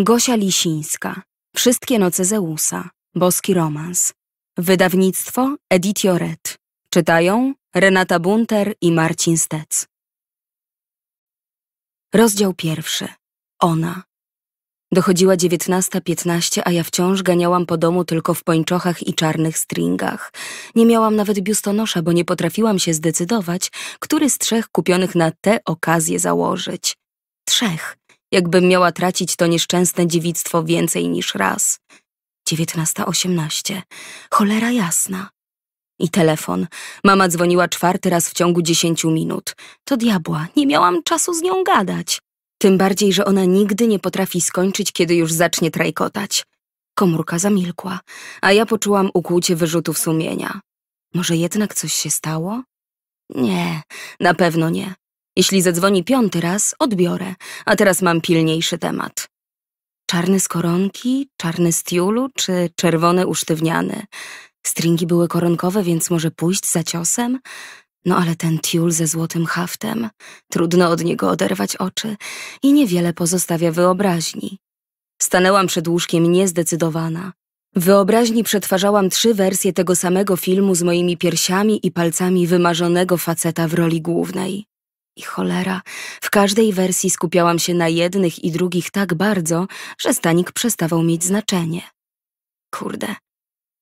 Gosia Lisińska. Wszystkie noce Zeusa. Boski romans. Wydawnictwo Editio Red. Czytają Renata Bunter i Marcin Stec. Rozdział pierwszy. Ona. Dochodziła 19.15, a ja wciąż ganiałam po domu tylko w pończochach i czarnych stringach. Nie miałam nawet biustonosza, bo nie potrafiłam się zdecydować, który z trzech kupionych na tę okazję założyć. Trzech jakbym miała tracić to nieszczęsne dziewictwo więcej niż raz. dziewiętnasta osiemnaście. Cholera jasna. I telefon. Mama dzwoniła czwarty raz w ciągu dziesięciu minut. To diabła, nie miałam czasu z nią gadać. Tym bardziej, że ona nigdy nie potrafi skończyć, kiedy już zacznie trajkotać. Komórka zamilkła, a ja poczułam ukłucie wyrzutów sumienia. Może jednak coś się stało? Nie, na pewno nie. Jeśli zadzwoni piąty raz, odbiorę, a teraz mam pilniejszy temat. Czarny z koronki, czarny z tiulu czy czerwony usztywniany? Stringi były koronkowe, więc może pójść za ciosem? No ale ten tiul ze złotym haftem, trudno od niego oderwać oczy i niewiele pozostawia wyobraźni. Stanęłam przed łóżkiem niezdecydowana. Wyobraźni przetwarzałam trzy wersje tego samego filmu z moimi piersiami i palcami wymarzonego faceta w roli głównej. I cholera, w każdej wersji skupiałam się na jednych i drugich tak bardzo, że stanik przestawał mieć znaczenie. Kurde.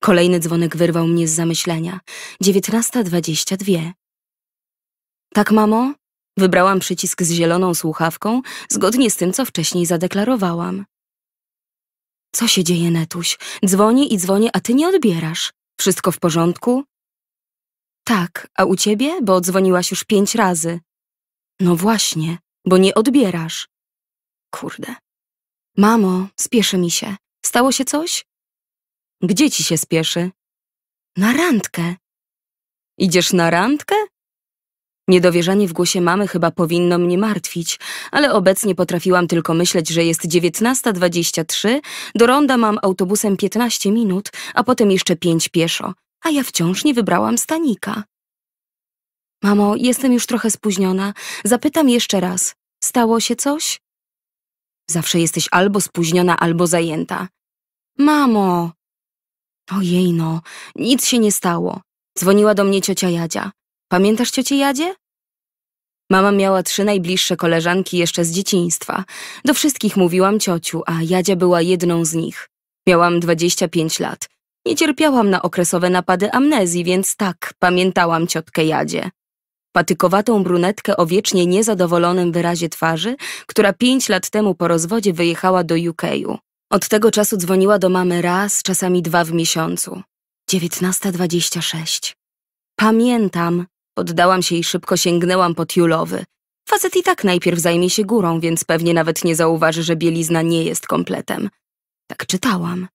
Kolejny dzwonek wyrwał mnie z zamyślenia. 19.22. Tak, mamo? Wybrałam przycisk z zieloną słuchawką, zgodnie z tym, co wcześniej zadeklarowałam. Co się dzieje, Netuś? Dzwoni i dzwoni, a ty nie odbierasz. Wszystko w porządku? Tak, a u ciebie? Bo dzwoniłaś już pięć razy. No właśnie, bo nie odbierasz. Kurde. Mamo, spieszy mi się. Stało się coś? Gdzie ci się spieszy? Na randkę. Idziesz na randkę? Niedowierzanie w głosie mamy chyba powinno mnie martwić, ale obecnie potrafiłam tylko myśleć, że jest 19.23, do ronda mam autobusem 15 minut, a potem jeszcze 5 pieszo, a ja wciąż nie wybrałam stanika. Mamo, jestem już trochę spóźniona. Zapytam jeszcze raz. Stało się coś? Zawsze jesteś albo spóźniona, albo zajęta. Mamo! Ojej no, nic się nie stało. Dzwoniła do mnie ciocia Jadzia. Pamiętasz ciocię Jadzie? Mama miała trzy najbliższe koleżanki jeszcze z dzieciństwa. Do wszystkich mówiłam ciociu, a Jadzia była jedną z nich. Miałam 25 lat. Nie cierpiałam na okresowe napady amnezji, więc tak, pamiętałam ciotkę Jadzie patykowatą brunetkę o wiecznie niezadowolonym wyrazie twarzy, która pięć lat temu po rozwodzie wyjechała do UK. Od tego czasu dzwoniła do mamy raz, czasami dwa w miesiącu. 19.26. Pamiętam, poddałam się i szybko sięgnęłam po tiulowy. Facet i tak najpierw zajmie się górą, więc pewnie nawet nie zauważy, że bielizna nie jest kompletem. Tak czytałam.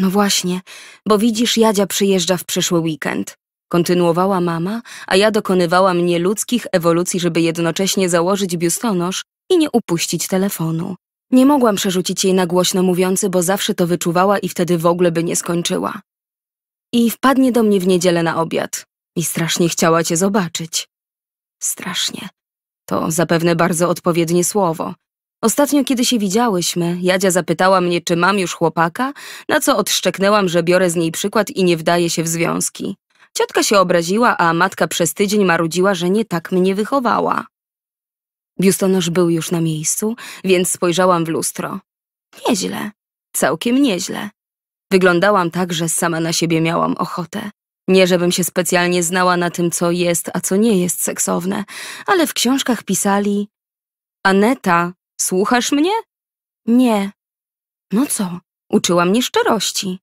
No właśnie, bo widzisz, Jadzia przyjeżdża w przyszły weekend kontynuowała mama, a ja dokonywałam nieludzkich ewolucji, żeby jednocześnie założyć biustonosz i nie upuścić telefonu. Nie mogłam przerzucić jej na głośno mówiący, bo zawsze to wyczuwała i wtedy w ogóle by nie skończyła. I wpadnie do mnie w niedzielę na obiad. I strasznie chciała cię zobaczyć. Strasznie. To zapewne bardzo odpowiednie słowo. Ostatnio, kiedy się widziałyśmy, Jadzia zapytała mnie, czy mam już chłopaka, na co odszczeknęłam, że biorę z niej przykład i nie wdaję się w związki. Ciotka się obraziła, a matka przez tydzień marudziła, że nie tak mnie wychowała. Biustonosz był już na miejscu, więc spojrzałam w lustro. Nieźle, całkiem nieźle. Wyglądałam tak, że sama na siebie miałam ochotę. Nie, żebym się specjalnie znała na tym, co jest, a co nie jest seksowne, ale w książkach pisali... Aneta, słuchasz mnie? Nie. No co, uczyła mnie szczerości.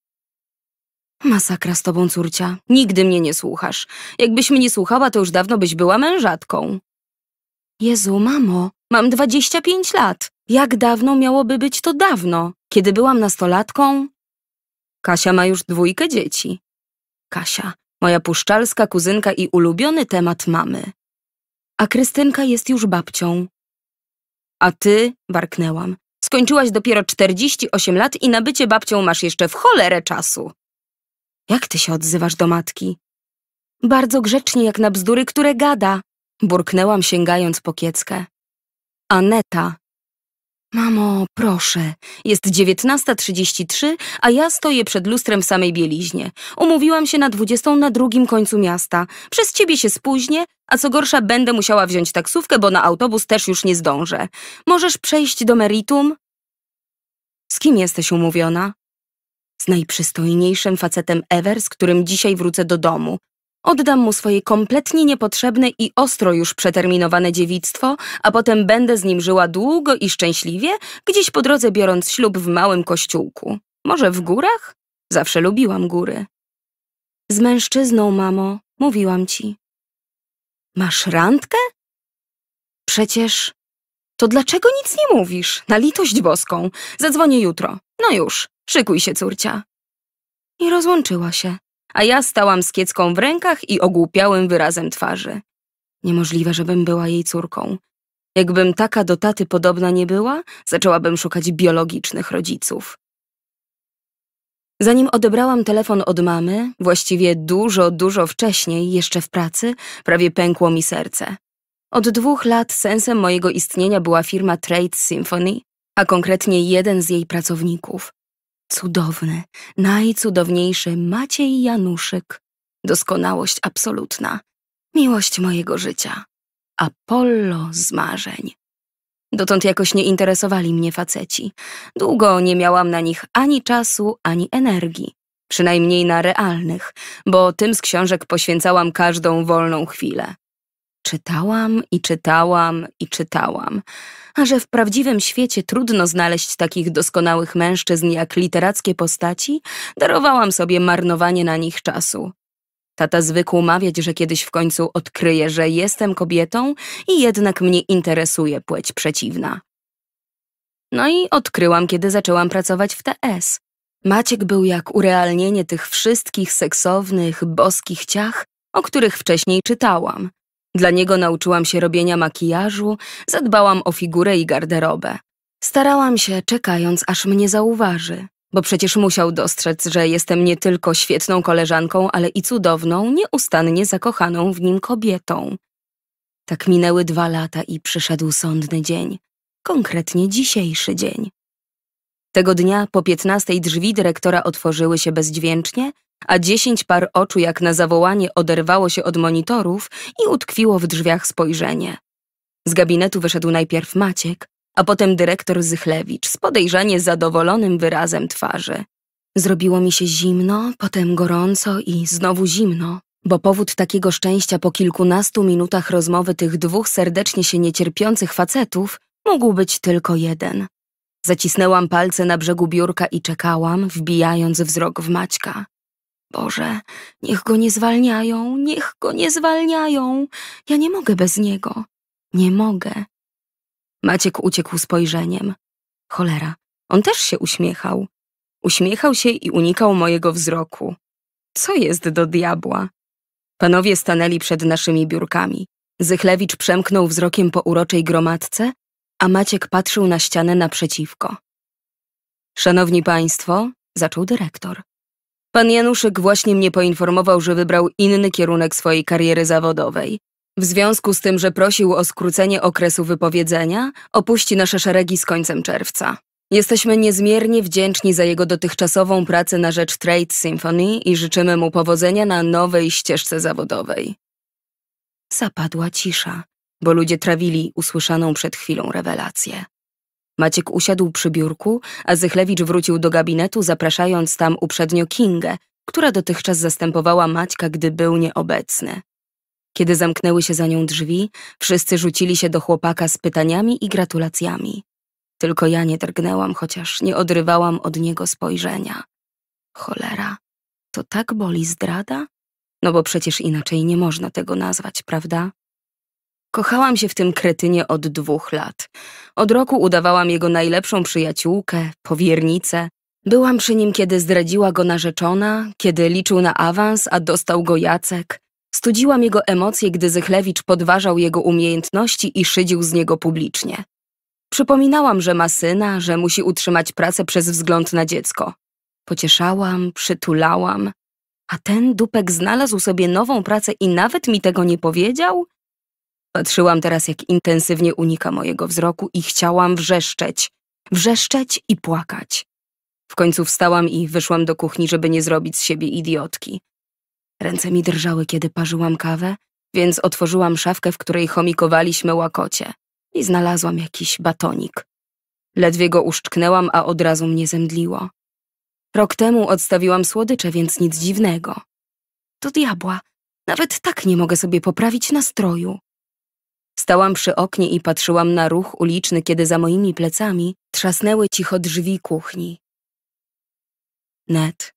Masakra z tobą, córcia. Nigdy mnie nie słuchasz. Jakbyś mnie słuchała, to już dawno byś była mężatką. Jezu, mamo, mam 25 lat. Jak dawno miałoby być to dawno? Kiedy byłam nastolatką? Kasia ma już dwójkę dzieci. Kasia, moja puszczalska kuzynka i ulubiony temat mamy. A Krystynka jest już babcią. A ty, warknęłam, skończyłaś dopiero 48 lat i na bycie babcią masz jeszcze w cholerę czasu. Jak ty się odzywasz do matki? Bardzo grzecznie jak na bzdury, które gada, burknęłam sięgając po kieckę. Aneta. Mamo, proszę, jest 19.33, a ja stoję przed lustrem w samej bieliźnie. Umówiłam się na 20 na drugim końcu miasta. Przez ciebie się spóźnię, a co gorsza będę musiała wziąć taksówkę, bo na autobus też już nie zdążę. Możesz przejść do meritum? Z kim jesteś umówiona? z najprzystojniejszym facetem ever, z którym dzisiaj wrócę do domu. Oddam mu swoje kompletnie niepotrzebne i ostro już przeterminowane dziewictwo, a potem będę z nim żyła długo i szczęśliwie, gdzieś po drodze biorąc ślub w małym kościółku. Może w górach? Zawsze lubiłam góry. Z mężczyzną, mamo, mówiłam ci. Masz randkę? Przecież... To dlaczego nic nie mówisz? Na litość boską. Zadzwonię jutro. No już. Szykuj się, córcia. I rozłączyła się, a ja stałam z kiecką w rękach i ogłupiałym wyrazem twarzy. Niemożliwe, żebym była jej córką. Jakbym taka do taty podobna nie była, zaczęłabym szukać biologicznych rodziców. Zanim odebrałam telefon od mamy, właściwie dużo, dużo wcześniej, jeszcze w pracy, prawie pękło mi serce. Od dwóch lat sensem mojego istnienia była firma Trade Symphony, a konkretnie jeden z jej pracowników. Cudowny, najcudowniejszy Maciej Januszyk. Doskonałość absolutna. Miłość mojego życia. Apollo z marzeń. Dotąd jakoś nie interesowali mnie faceci. Długo nie miałam na nich ani czasu, ani energii. Przynajmniej na realnych, bo tym z książek poświęcałam każdą wolną chwilę. Czytałam i czytałam i czytałam. A że w prawdziwym świecie trudno znaleźć takich doskonałych mężczyzn jak literackie postaci, darowałam sobie marnowanie na nich czasu. Tata zwykł mawiać, że kiedyś w końcu odkryje, że jestem kobietą i jednak mnie interesuje płeć przeciwna. No i odkryłam, kiedy zaczęłam pracować w TS. Maciek był jak urealnienie tych wszystkich seksownych, boskich ciach, o których wcześniej czytałam. Dla niego nauczyłam się robienia makijażu, zadbałam o figurę i garderobę. Starałam się, czekając, aż mnie zauważy, bo przecież musiał dostrzec, że jestem nie tylko świetną koleżanką, ale i cudowną, nieustannie zakochaną w nim kobietą. Tak minęły dwa lata i przyszedł sądny dzień, konkretnie dzisiejszy dzień. Tego dnia po piętnastej drzwi dyrektora otworzyły się bezdźwięcznie, a dziesięć par oczu jak na zawołanie oderwało się od monitorów i utkwiło w drzwiach spojrzenie. Z gabinetu wyszedł najpierw Maciek, a potem dyrektor Zychlewicz z podejrzanie zadowolonym wyrazem twarzy. Zrobiło mi się zimno, potem gorąco i znowu zimno, bo powód takiego szczęścia po kilkunastu minutach rozmowy tych dwóch serdecznie się niecierpiących facetów mógł być tylko jeden. Zacisnęłam palce na brzegu biurka i czekałam, wbijając wzrok w Maćka. Boże, niech go nie zwalniają, niech go nie zwalniają. Ja nie mogę bez niego. Nie mogę. Maciek uciekł spojrzeniem. Cholera, on też się uśmiechał. Uśmiechał się i unikał mojego wzroku. Co jest do diabła? Panowie stanęli przed naszymi biurkami. Zychlewicz przemknął wzrokiem po uroczej gromadce, a Maciek patrzył na ścianę naprzeciwko. Szanowni Państwo, zaczął dyrektor. Pan Januszek właśnie mnie poinformował, że wybrał inny kierunek swojej kariery zawodowej. W związku z tym, że prosił o skrócenie okresu wypowiedzenia, opuści nasze szeregi z końcem czerwca. Jesteśmy niezmiernie wdzięczni za jego dotychczasową pracę na rzecz Trade Symphony i życzymy mu powodzenia na nowej ścieżce zawodowej. Zapadła cisza, bo ludzie trawili usłyszaną przed chwilą rewelację. Maciek usiadł przy biurku, a Zychlewicz wrócił do gabinetu, zapraszając tam uprzednio Kingę, która dotychczas zastępowała Maćka, gdy był nieobecny. Kiedy zamknęły się za nią drzwi, wszyscy rzucili się do chłopaka z pytaniami i gratulacjami. Tylko ja nie drgnęłam, chociaż nie odrywałam od niego spojrzenia. Cholera, to tak boli zdrada? No bo przecież inaczej nie można tego nazwać, prawda? Kochałam się w tym kretynie od dwóch lat. Od roku udawałam jego najlepszą przyjaciółkę, powiernicę. Byłam przy nim, kiedy zdradziła go narzeczona, kiedy liczył na awans, a dostał go Jacek. Studziłam jego emocje, gdy Zychlewicz podważał jego umiejętności i szydził z niego publicznie. Przypominałam, że ma syna, że musi utrzymać pracę przez wzgląd na dziecko. Pocieszałam, przytulałam. A ten dupek znalazł sobie nową pracę i nawet mi tego nie powiedział? Patrzyłam teraz, jak intensywnie unika mojego wzroku i chciałam wrzeszczeć. Wrzeszczeć i płakać. W końcu wstałam i wyszłam do kuchni, żeby nie zrobić z siebie idiotki. Ręce mi drżały, kiedy parzyłam kawę, więc otworzyłam szafkę, w której chomikowaliśmy łakocie i znalazłam jakiś batonik. Ledwie go uszczknęłam, a od razu mnie zemdliło. Rok temu odstawiłam słodycze, więc nic dziwnego. To diabła. Nawet tak nie mogę sobie poprawić nastroju. Stałam przy oknie i patrzyłam na ruch uliczny, kiedy za moimi plecami trzasnęły cicho drzwi kuchni. Net.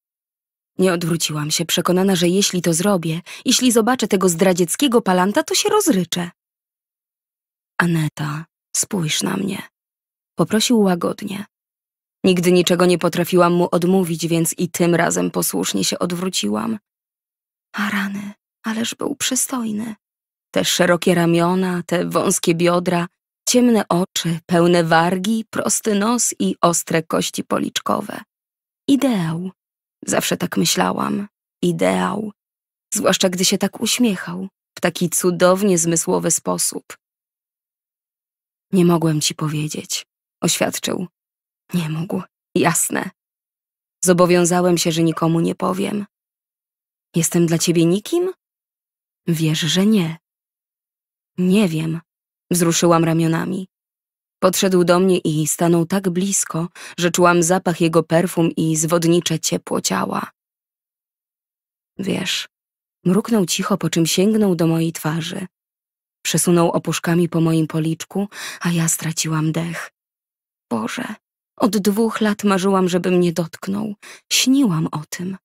Nie odwróciłam się, przekonana, że jeśli to zrobię, jeśli zobaczę tego zdradzieckiego palanta, to się rozryczę. Aneta, spójrz na mnie. Poprosił łagodnie. Nigdy niczego nie potrafiłam mu odmówić, więc i tym razem posłusznie się odwróciłam. A rany, ależ był przystojny. Te szerokie ramiona, te wąskie biodra, ciemne oczy, pełne wargi, prosty nos i ostre kości policzkowe. Ideał. Zawsze tak myślałam. Ideał. Zwłaszcza gdy się tak uśmiechał, w taki cudownie zmysłowy sposób. Nie mogłem ci powiedzieć, oświadczył. Nie mógł, jasne. Zobowiązałem się, że nikomu nie powiem. Jestem dla ciebie nikim? Wiesz, że nie, nie wiem. Wzruszyłam ramionami. Podszedł do mnie i stanął tak blisko, że czułam zapach jego perfum i zwodnicze ciepło ciała. Wiesz, mruknął cicho, po czym sięgnął do mojej twarzy. Przesunął opuszkami po moim policzku, a ja straciłam dech. Boże, od dwóch lat marzyłam, żeby mnie dotknął. Śniłam o tym.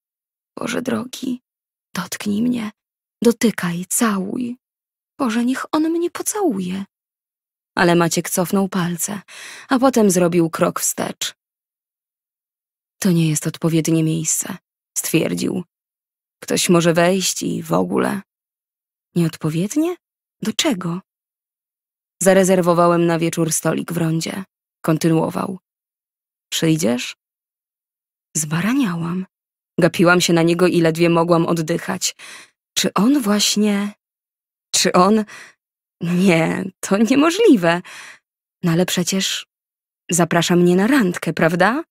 Boże drogi, dotknij mnie. Dotykaj, całuj, Boże, niech on mnie pocałuje. Ale Maciek cofnął palce, a potem zrobił krok wstecz. To nie jest odpowiednie miejsce, stwierdził. Ktoś może wejść i w ogóle. Nieodpowiednie? Do czego? Zarezerwowałem na wieczór stolik w rondzie. Kontynuował. Przyjdziesz? Zbaraniałam. Gapiłam się na niego i ledwie mogłam oddychać. Czy on właśnie... Czy on? Nie, to niemożliwe. No ale przecież zaprasza mnie na randkę, prawda?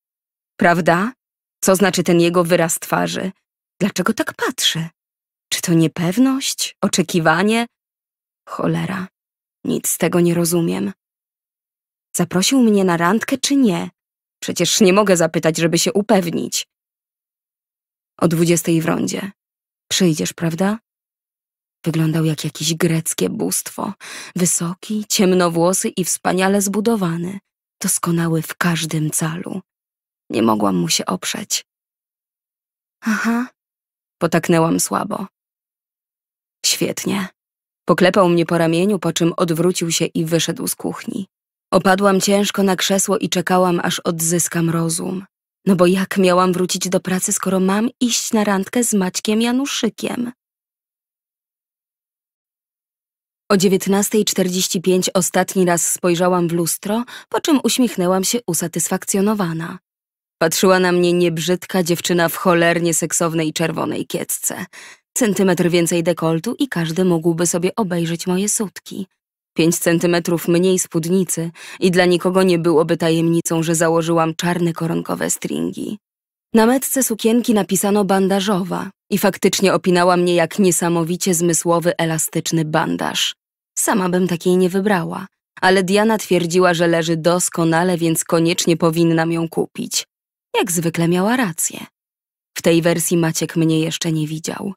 Prawda? Co znaczy ten jego wyraz twarzy? Dlaczego tak patrzy? Czy to niepewność? Oczekiwanie? Cholera, nic z tego nie rozumiem. Zaprosił mnie na randkę czy nie? Przecież nie mogę zapytać, żeby się upewnić. O dwudziestej w rondzie. Przyjdziesz, prawda? Wyglądał jak jakieś greckie bóstwo. Wysoki, ciemnowłosy i wspaniale zbudowany. Doskonały w każdym calu. Nie mogłam mu się oprzeć. Aha. Potaknęłam słabo. Świetnie. Poklepał mnie po ramieniu, po czym odwrócił się i wyszedł z kuchni. Opadłam ciężko na krzesło i czekałam, aż odzyskam rozum. No bo jak miałam wrócić do pracy, skoro mam iść na randkę z Maćkiem Januszykiem? O 19.45 ostatni raz spojrzałam w lustro, po czym uśmiechnęłam się usatysfakcjonowana. Patrzyła na mnie niebrzydka dziewczyna w cholernie seksownej czerwonej kiecce. Centymetr więcej dekoltu i każdy mógłby sobie obejrzeć moje sutki. Pięć centymetrów mniej spódnicy i dla nikogo nie byłoby tajemnicą, że założyłam czarne koronkowe stringi. Na metce sukienki napisano bandażowa i faktycznie opinała mnie jak niesamowicie zmysłowy, elastyczny bandaż. Sama bym takiej nie wybrała, ale Diana twierdziła, że leży doskonale, więc koniecznie powinnam ją kupić. Jak zwykle miała rację. W tej wersji Maciek mnie jeszcze nie widział.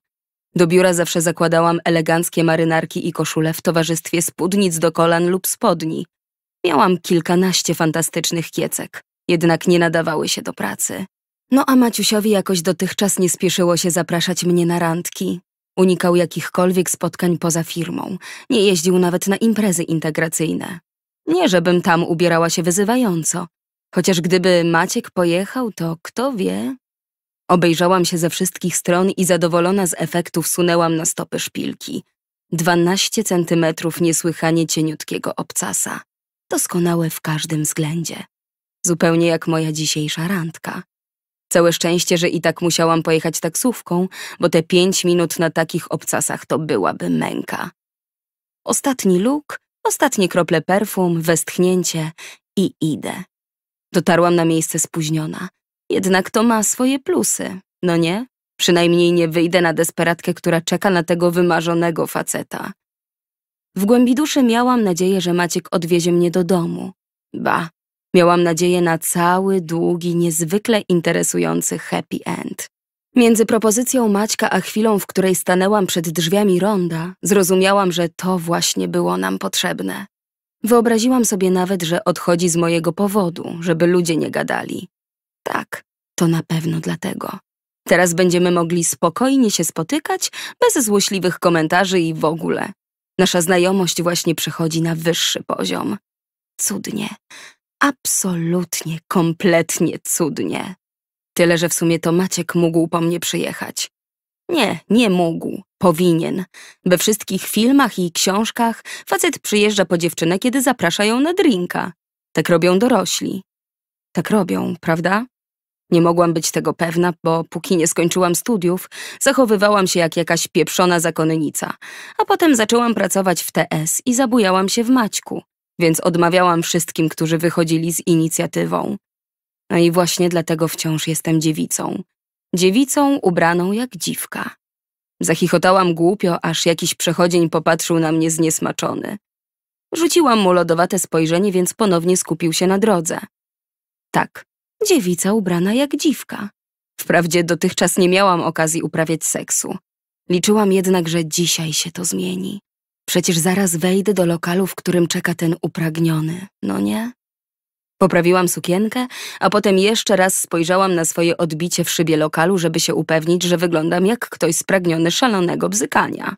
Do biura zawsze zakładałam eleganckie marynarki i koszule w towarzystwie spódnic do kolan lub spodni. Miałam kilkanaście fantastycznych kiecek, jednak nie nadawały się do pracy. No a Maciusiowi jakoś dotychczas nie spieszyło się zapraszać mnie na randki. Unikał jakichkolwiek spotkań poza firmą. Nie jeździł nawet na imprezy integracyjne. Nie, żebym tam ubierała się wyzywająco. Chociaż gdyby Maciek pojechał, to kto wie? Obejrzałam się ze wszystkich stron i zadowolona z efektu sunęłam na stopy szpilki. Dwanaście centymetrów niesłychanie cieniutkiego obcasa. Doskonałe w każdym względzie. Zupełnie jak moja dzisiejsza randka. Całe szczęście, że i tak musiałam pojechać taksówką, bo te pięć minut na takich obcasach to byłaby męka. Ostatni luk, ostatnie krople perfum, westchnięcie i idę. Dotarłam na miejsce spóźniona. Jednak to ma swoje plusy, no nie? Przynajmniej nie wyjdę na desperatkę, która czeka na tego wymarzonego faceta. W głębi duszy miałam nadzieję, że Maciek odwiezie mnie do domu. Ba, Miałam nadzieję na cały, długi, niezwykle interesujący happy end. Między propozycją Maćka a chwilą, w której stanęłam przed drzwiami ronda, zrozumiałam, że to właśnie było nam potrzebne. Wyobraziłam sobie nawet, że odchodzi z mojego powodu, żeby ludzie nie gadali. Tak, to na pewno dlatego. Teraz będziemy mogli spokojnie się spotykać, bez złośliwych komentarzy i w ogóle. Nasza znajomość właśnie przechodzi na wyższy poziom. Cudnie absolutnie, kompletnie cudnie. Tyle, że w sumie to Maciek mógł po mnie przyjechać. Nie, nie mógł. Powinien. We wszystkich filmach i książkach facet przyjeżdża po dziewczynę, kiedy zaprasza ją na drinka. Tak robią dorośli. Tak robią, prawda? Nie mogłam być tego pewna, bo póki nie skończyłam studiów, zachowywałam się jak jakaś pieprzona zakonnica, a potem zaczęłam pracować w TS i zabujałam się w Maćku więc odmawiałam wszystkim, którzy wychodzili z inicjatywą. No i właśnie dlatego wciąż jestem dziewicą. Dziewicą ubraną jak dziwka. Zachichotałam głupio, aż jakiś przechodzień popatrzył na mnie zniesmaczony. Rzuciłam mu lodowate spojrzenie, więc ponownie skupił się na drodze. Tak, dziewica ubrana jak dziwka. Wprawdzie dotychczas nie miałam okazji uprawiać seksu. Liczyłam jednak, że dzisiaj się to zmieni. Przecież zaraz wejdę do lokalu, w którym czeka ten upragniony, no nie? Poprawiłam sukienkę, a potem jeszcze raz spojrzałam na swoje odbicie w szybie lokalu, żeby się upewnić, że wyglądam jak ktoś spragniony szalonego bzykania.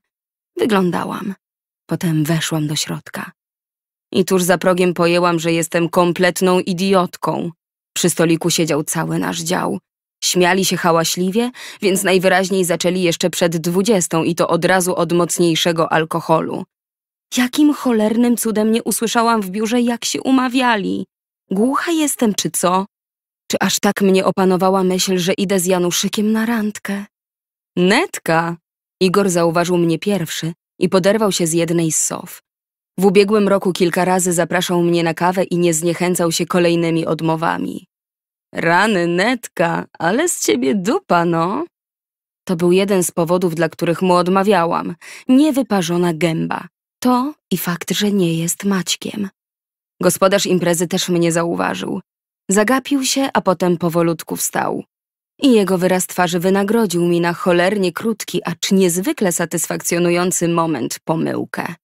Wyglądałam. Potem weszłam do środka. I tuż za progiem pojęłam, że jestem kompletną idiotką. Przy stoliku siedział cały nasz dział. Śmiali się hałaśliwie, więc najwyraźniej zaczęli jeszcze przed dwudziestą i to od razu od mocniejszego alkoholu. Jakim cholernym cudem nie usłyszałam w biurze, jak się umawiali? Głucha jestem, czy co? Czy aż tak mnie opanowała myśl, że idę z Januszykiem na randkę? Netka! Igor zauważył mnie pierwszy i poderwał się z jednej z sof. W ubiegłym roku kilka razy zapraszał mnie na kawę i nie zniechęcał się kolejnymi odmowami. Rany, netka, ale z ciebie dupa, no. To był jeden z powodów, dla których mu odmawiałam. Niewyparzona gęba. To i fakt, że nie jest Maćkiem. Gospodarz imprezy też mnie zauważył. Zagapił się, a potem powolutku wstał. I jego wyraz twarzy wynagrodził mi na cholernie krótki, acz niezwykle satysfakcjonujący moment pomyłkę.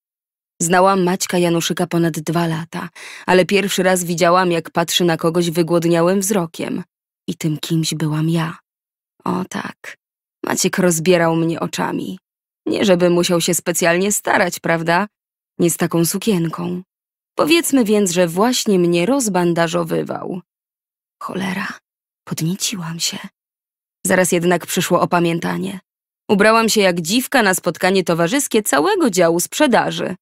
Znałam Maćka Januszyka ponad dwa lata, ale pierwszy raz widziałam, jak patrzy na kogoś wygłodniałym wzrokiem. I tym kimś byłam ja. O tak, Maciek rozbierał mnie oczami. Nie żeby musiał się specjalnie starać, prawda? Nie z taką sukienką. Powiedzmy więc, że właśnie mnie rozbandażowywał. Cholera, podnieciłam się. Zaraz jednak przyszło opamiętanie. Ubrałam się jak dziwka na spotkanie towarzyskie całego działu sprzedaży.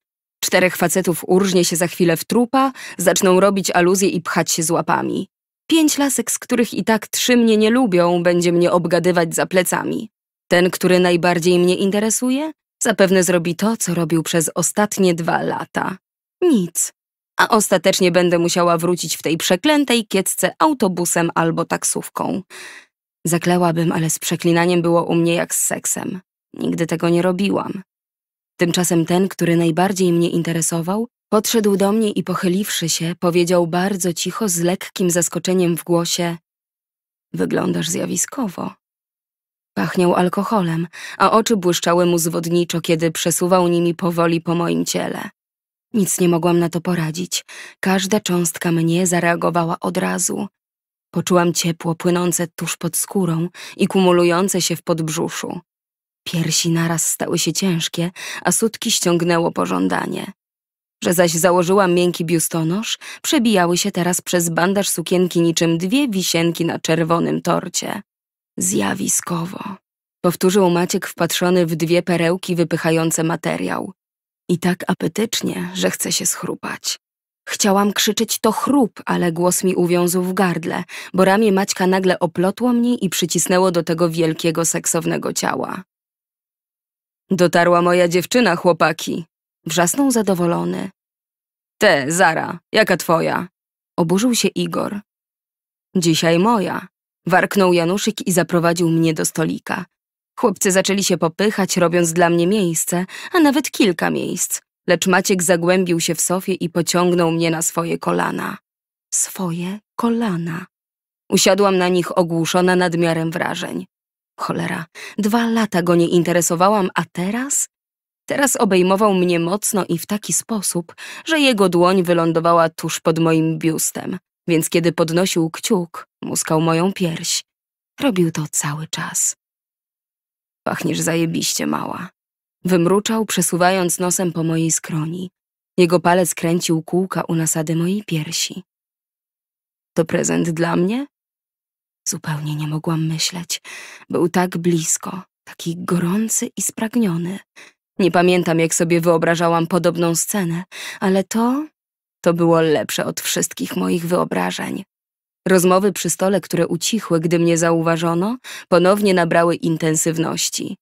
Czterech facetów urżnie się za chwilę w trupa, zaczną robić aluzje i pchać się z łapami. Pięć lasek, z których i tak trzy mnie nie lubią, będzie mnie obgadywać za plecami. Ten, który najbardziej mnie interesuje, zapewne zrobi to, co robił przez ostatnie dwa lata. Nic. A ostatecznie będę musiała wrócić w tej przeklętej kiecce autobusem albo taksówką. Zaklęłabym, ale z przeklinaniem było u mnie jak z seksem. Nigdy tego nie robiłam. Tymczasem ten, który najbardziej mnie interesował, podszedł do mnie i pochyliwszy się, powiedział bardzo cicho, z lekkim zaskoczeniem w głosie: Wyglądasz zjawiskowo. Pachniał alkoholem, a oczy błyszczały mu zwodniczo, kiedy przesuwał nimi powoli po moim ciele. Nic nie mogłam na to poradzić. Każda cząstka mnie zareagowała od razu. Poczułam ciepło płynące tuż pod skórą i kumulujące się w podbrzuszu. Piersi naraz stały się ciężkie, a sutki ściągnęło pożądanie. Że zaś założyłam miękki biustonosz, przebijały się teraz przez bandaż sukienki niczym dwie wisienki na czerwonym torcie. Zjawiskowo. Powtórzył Maciek wpatrzony w dwie perełki wypychające materiał. I tak apetycznie, że chce się schrupać. Chciałam krzyczeć to chrup, ale głos mi uwiązł w gardle, bo ramię Maćka nagle oplotło mnie i przycisnęło do tego wielkiego seksownego ciała. Dotarła moja dziewczyna, chłopaki. Wrzasnął zadowolony. Te, Zara, jaka twoja? Oburzył się Igor. Dzisiaj moja. Warknął Januszyk i zaprowadził mnie do stolika. Chłopcy zaczęli się popychać, robiąc dla mnie miejsce, a nawet kilka miejsc. Lecz Maciek zagłębił się w sofie i pociągnął mnie na swoje kolana. Swoje kolana. Usiadłam na nich ogłuszona nadmiarem wrażeń. Cholera, dwa lata go nie interesowałam, a teraz? Teraz obejmował mnie mocno i w taki sposób, że jego dłoń wylądowała tuż pod moim biustem, więc kiedy podnosił kciuk, muskał moją pierś. Robił to cały czas. Pachniesz zajebiście, mała. Wymruczał, przesuwając nosem po mojej skroni. Jego palec kręcił kółka u nasady mojej piersi. To prezent dla mnie? Zupełnie nie mogłam myśleć. Był tak blisko, taki gorący i spragniony. Nie pamiętam, jak sobie wyobrażałam podobną scenę, ale to... to było lepsze od wszystkich moich wyobrażeń. Rozmowy przy stole, które ucichły, gdy mnie zauważono, ponownie nabrały intensywności.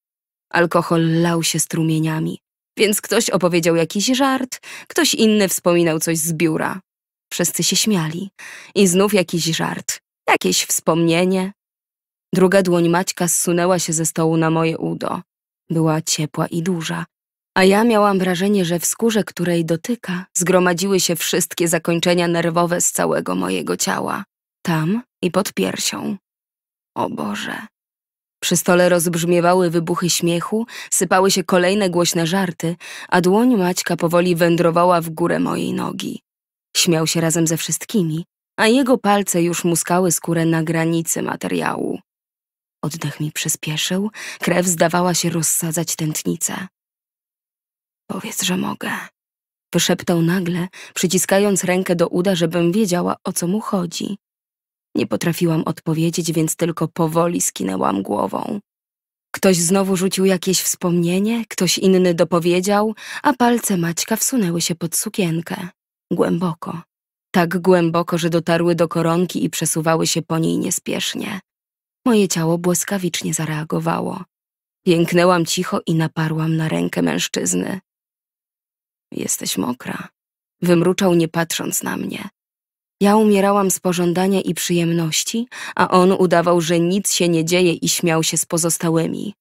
Alkohol lał się strumieniami, więc ktoś opowiedział jakiś żart, ktoś inny wspominał coś z biura. Wszyscy się śmiali i znów jakiś żart. Jakieś wspomnienie. Druga dłoń Maćka zsunęła się ze stołu na moje udo. Była ciepła i duża, a ja miałam wrażenie, że w skórze, której dotyka, zgromadziły się wszystkie zakończenia nerwowe z całego mojego ciała. Tam i pod piersią. O Boże. Przy stole rozbrzmiewały wybuchy śmiechu, sypały się kolejne głośne żarty, a dłoń Maćka powoli wędrowała w górę mojej nogi. Śmiał się razem ze wszystkimi, a jego palce już muskały skórę na granicy materiału. Oddech mi przyspieszył, krew zdawała się rozsadzać tętnicę. Powiedz, że mogę. Wyszeptał nagle, przyciskając rękę do uda, żebym wiedziała, o co mu chodzi. Nie potrafiłam odpowiedzieć, więc tylko powoli skinęłam głową. Ktoś znowu rzucił jakieś wspomnienie, ktoś inny dopowiedział, a palce Maćka wsunęły się pod sukienkę. Głęboko, tak głęboko, że dotarły do koronki i przesuwały się po niej niespiesznie. Moje ciało błyskawicznie zareagowało. Pięknęłam cicho i naparłam na rękę mężczyzny. Jesteś mokra. Wymruczał nie patrząc na mnie. Ja umierałam z pożądania i przyjemności, a on udawał, że nic się nie dzieje i śmiał się z pozostałymi.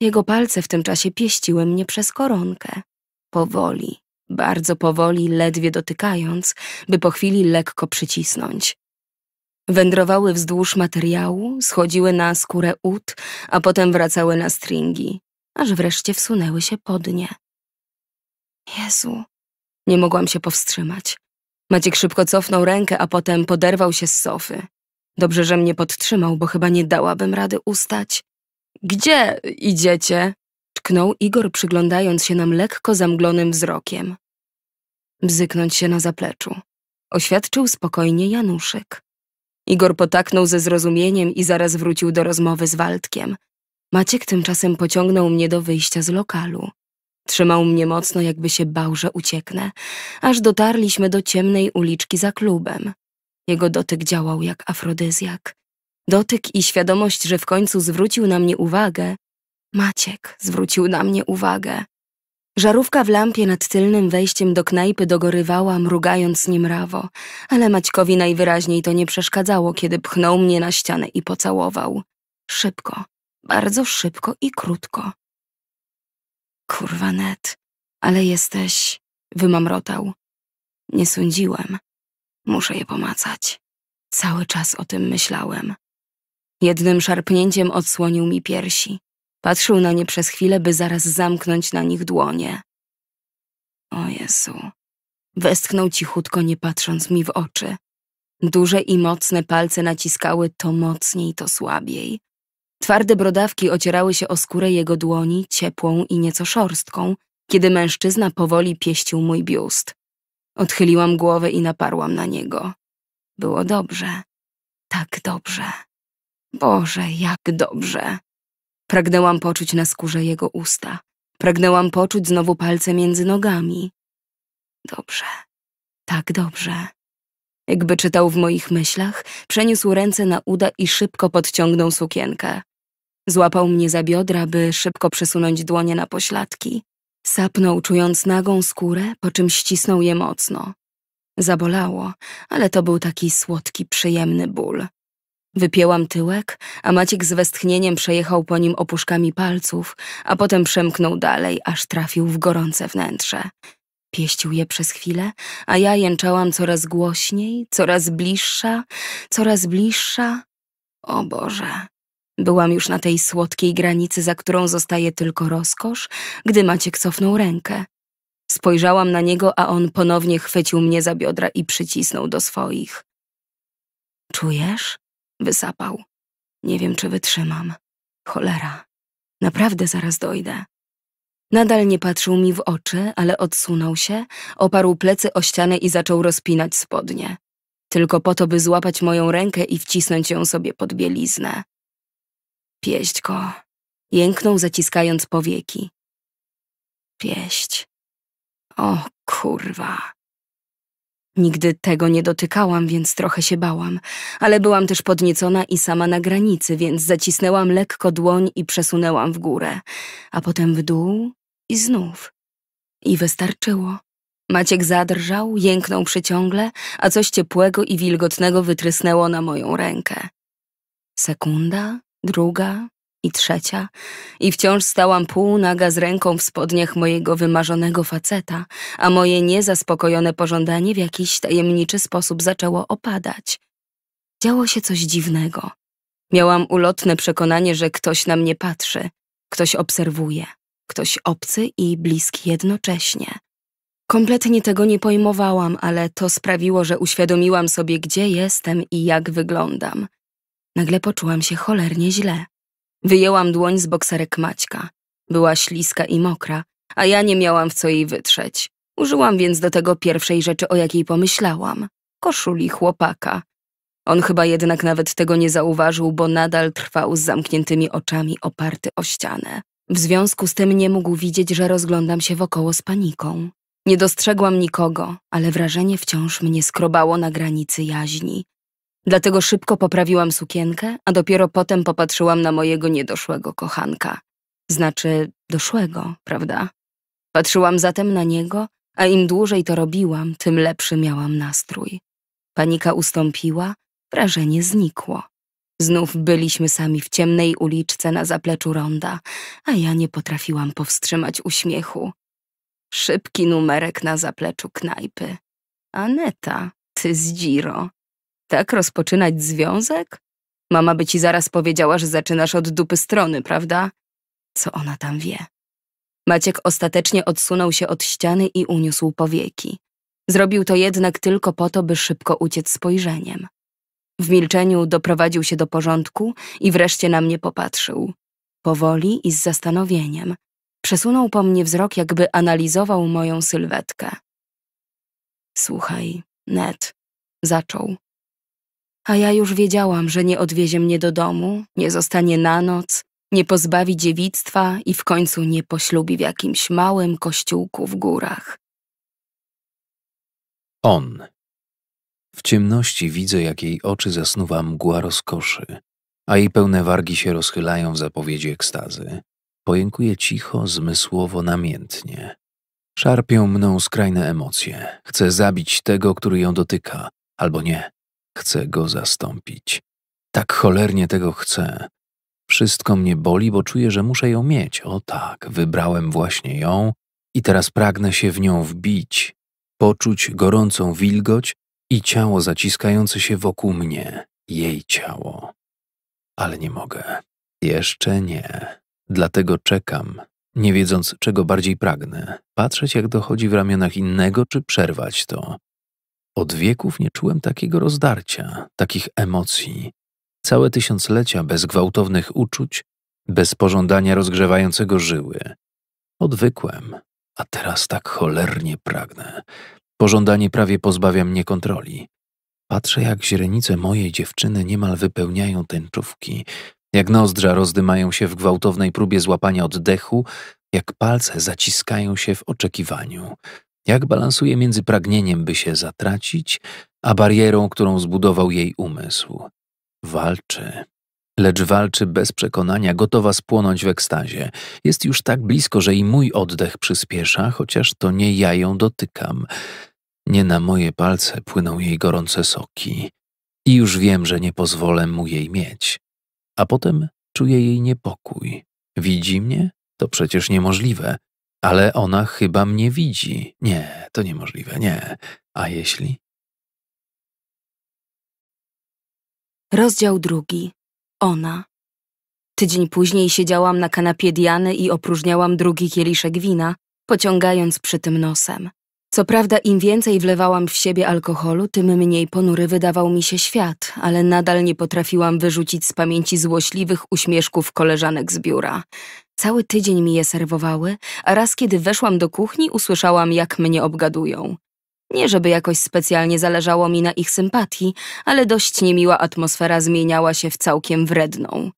Jego palce w tym czasie pieściły mnie przez koronkę. Powoli, bardzo powoli, ledwie dotykając, by po chwili lekko przycisnąć. Wędrowały wzdłuż materiału, schodziły na skórę ut, a potem wracały na stringi, aż wreszcie wsunęły się pod nie. Jezu, nie mogłam się powstrzymać. Maciek szybko cofnął rękę, a potem poderwał się z sofy. Dobrze, że mnie podtrzymał, bo chyba nie dałabym rady ustać. Gdzie idziecie? Tknął Igor, przyglądając się nam lekko zamglonym wzrokiem. Bzyknąć się na zapleczu. Oświadczył spokojnie Januszek. Igor potaknął ze zrozumieniem i zaraz wrócił do rozmowy z Waldkiem. Maciek tymczasem pociągnął mnie do wyjścia z lokalu. Trzymał mnie mocno, jakby się bał, że ucieknę, aż dotarliśmy do ciemnej uliczki za klubem. Jego dotyk działał jak afrodyzjak. Dotyk i świadomość, że w końcu zwrócił na mnie uwagę, Maciek zwrócił na mnie uwagę. Żarówka w lampie nad tylnym wejściem do knajpy dogorywała, mrugając niemrawo, ale Maćkowi najwyraźniej to nie przeszkadzało, kiedy pchnął mnie na ścianę i pocałował. Szybko, bardzo szybko i krótko. Kurwa, net, ale jesteś... wymamrotał. Nie sądziłem. Muszę je pomacać. Cały czas o tym myślałem. Jednym szarpnięciem odsłonił mi piersi. Patrzył na nie przez chwilę, by zaraz zamknąć na nich dłonie. O Jezu. Westchnął cichutko, nie patrząc mi w oczy. Duże i mocne palce naciskały to mocniej, to słabiej. Twarde brodawki ocierały się o skórę jego dłoni, ciepłą i nieco szorstką, kiedy mężczyzna powoli pieścił mój biust. Odchyliłam głowę i naparłam na niego. Było dobrze. Tak dobrze. Boże, jak dobrze. Pragnęłam poczuć na skórze jego usta. Pragnęłam poczuć znowu palce między nogami. Dobrze, tak dobrze. Jakby czytał w moich myślach, przeniósł ręce na uda i szybko podciągnął sukienkę. Złapał mnie za biodra, by szybko przesunąć dłonie na pośladki. Sapnął, czując nagą skórę, po czym ścisnął je mocno. Zabolało, ale to był taki słodki, przyjemny ból. Wypięłam tyłek, a Maciek z westchnieniem przejechał po nim opuszkami palców, a potem przemknął dalej, aż trafił w gorące wnętrze. Pieścił je przez chwilę, a ja jęczałam coraz głośniej, coraz bliższa, coraz bliższa. O Boże! Byłam już na tej słodkiej granicy, za którą zostaje tylko rozkosz, gdy Maciek cofnął rękę. Spojrzałam na niego, a on ponownie chwycił mnie za biodra i przycisnął do swoich. Czujesz? Wysapał. Nie wiem, czy wytrzymam. Cholera. Naprawdę zaraz dojdę. Nadal nie patrzył mi w oczy, ale odsunął się, oparł plecy o ścianę i zaczął rozpinać spodnie. Tylko po to, by złapać moją rękę i wcisnąć ją sobie pod bieliznę. Pieśćko. Jęknął, zaciskając powieki. Pieść. O kurwa. Nigdy tego nie dotykałam, więc trochę się bałam, ale byłam też podniecona i sama na granicy, więc zacisnęłam lekko dłoń i przesunęłam w górę, a potem w dół i znów. I wystarczyło. Maciek zadrżał, jęknął przyciągle, a coś ciepłego i wilgotnego wytrysnęło na moją rękę. Sekunda, druga, i trzecia, i wciąż stałam półnaga z ręką w spodniach mojego wymarzonego faceta, a moje niezaspokojone pożądanie w jakiś tajemniczy sposób zaczęło opadać. Działo się coś dziwnego. Miałam ulotne przekonanie, że ktoś na mnie patrzy, ktoś obserwuje, ktoś obcy i bliski jednocześnie. Kompletnie tego nie pojmowałam, ale to sprawiło, że uświadomiłam sobie, gdzie jestem i jak wyglądam. Nagle poczułam się cholernie źle. Wyjęłam dłoń z bokserek Maćka. Była śliska i mokra, a ja nie miałam w co jej wytrzeć. Użyłam więc do tego pierwszej rzeczy, o jakiej pomyślałam. Koszuli chłopaka. On chyba jednak nawet tego nie zauważył, bo nadal trwał z zamkniętymi oczami oparty o ścianę. W związku z tym nie mógł widzieć, że rozglądam się wokoło z paniką. Nie dostrzegłam nikogo, ale wrażenie wciąż mnie skrobało na granicy jaźni. Dlatego szybko poprawiłam sukienkę, a dopiero potem popatrzyłam na mojego niedoszłego kochanka. Znaczy, doszłego, prawda? Patrzyłam zatem na niego, a im dłużej to robiłam, tym lepszy miałam nastrój. Panika ustąpiła, wrażenie znikło. Znów byliśmy sami w ciemnej uliczce na zapleczu ronda, a ja nie potrafiłam powstrzymać uśmiechu. Szybki numerek na zapleczu knajpy. Aneta, ty z dziro. Tak rozpoczynać związek? Mama by ci zaraz powiedziała, że zaczynasz od dupy strony, prawda? Co ona tam wie? Maciek ostatecznie odsunął się od ściany i uniósł powieki. Zrobił to jednak tylko po to, by szybko uciec spojrzeniem. W milczeniu doprowadził się do porządku i wreszcie na mnie popatrzył. Powoli i z zastanowieniem. Przesunął po mnie wzrok, jakby analizował moją sylwetkę. Słuchaj, Ned, zaczął. A ja już wiedziałam, że nie odwiezie mnie do domu, nie zostanie na noc, nie pozbawi dziewictwa i w końcu nie poślubi w jakimś małym kościółku w górach. On. W ciemności widzę, jak jej oczy zasnuwa mgła rozkoszy, a jej pełne wargi się rozchylają w zapowiedzi ekstazy. Pojękuje cicho, zmysłowo, namiętnie. Szarpią mną skrajne emocje. Chcę zabić tego, który ją dotyka, albo nie. Chcę go zastąpić. Tak cholernie tego chcę. Wszystko mnie boli, bo czuję, że muszę ją mieć. O tak, wybrałem właśnie ją i teraz pragnę się w nią wbić, poczuć gorącą wilgoć i ciało zaciskające się wokół mnie, jej ciało. Ale nie mogę. Jeszcze nie. Dlatego czekam, nie wiedząc czego bardziej pragnę. Patrzeć jak dochodzi w ramionach innego, czy przerwać to. Od wieków nie czułem takiego rozdarcia, takich emocji. Całe tysiąclecia bez gwałtownych uczuć, bez pożądania rozgrzewającego żyły. Odwykłem, a teraz tak cholernie pragnę. Pożądanie prawie pozbawia mnie kontroli. Patrzę, jak źrenice mojej dziewczyny niemal wypełniają tęczówki, jak nozdrza rozdymają się w gwałtownej próbie złapania oddechu, jak palce zaciskają się w oczekiwaniu. Jak balansuje między pragnieniem, by się zatracić, a barierą, którą zbudował jej umysł. Walczy. Lecz walczy bez przekonania, gotowa spłonąć w ekstazie. Jest już tak blisko, że i mój oddech przyspiesza, chociaż to nie ja ją dotykam. Nie na moje palce płyną jej gorące soki. I już wiem, że nie pozwolę mu jej mieć. A potem czuję jej niepokój. Widzi mnie? To przecież niemożliwe. Ale ona chyba mnie widzi. Nie, to niemożliwe, nie. A jeśli? Rozdział drugi. Ona. Tydzień później siedziałam na kanapie Diany i opróżniałam drugi kieliszek wina, pociągając przy tym nosem. Co prawda im więcej wlewałam w siebie alkoholu, tym mniej ponury wydawał mi się świat, ale nadal nie potrafiłam wyrzucić z pamięci złośliwych uśmieszków koleżanek z biura. Cały tydzień mi je serwowały, a raz kiedy weszłam do kuchni, usłyszałam, jak mnie obgadują. Nie żeby jakoś specjalnie zależało mi na ich sympatii, ale dość niemiła atmosfera zmieniała się w całkiem wredną.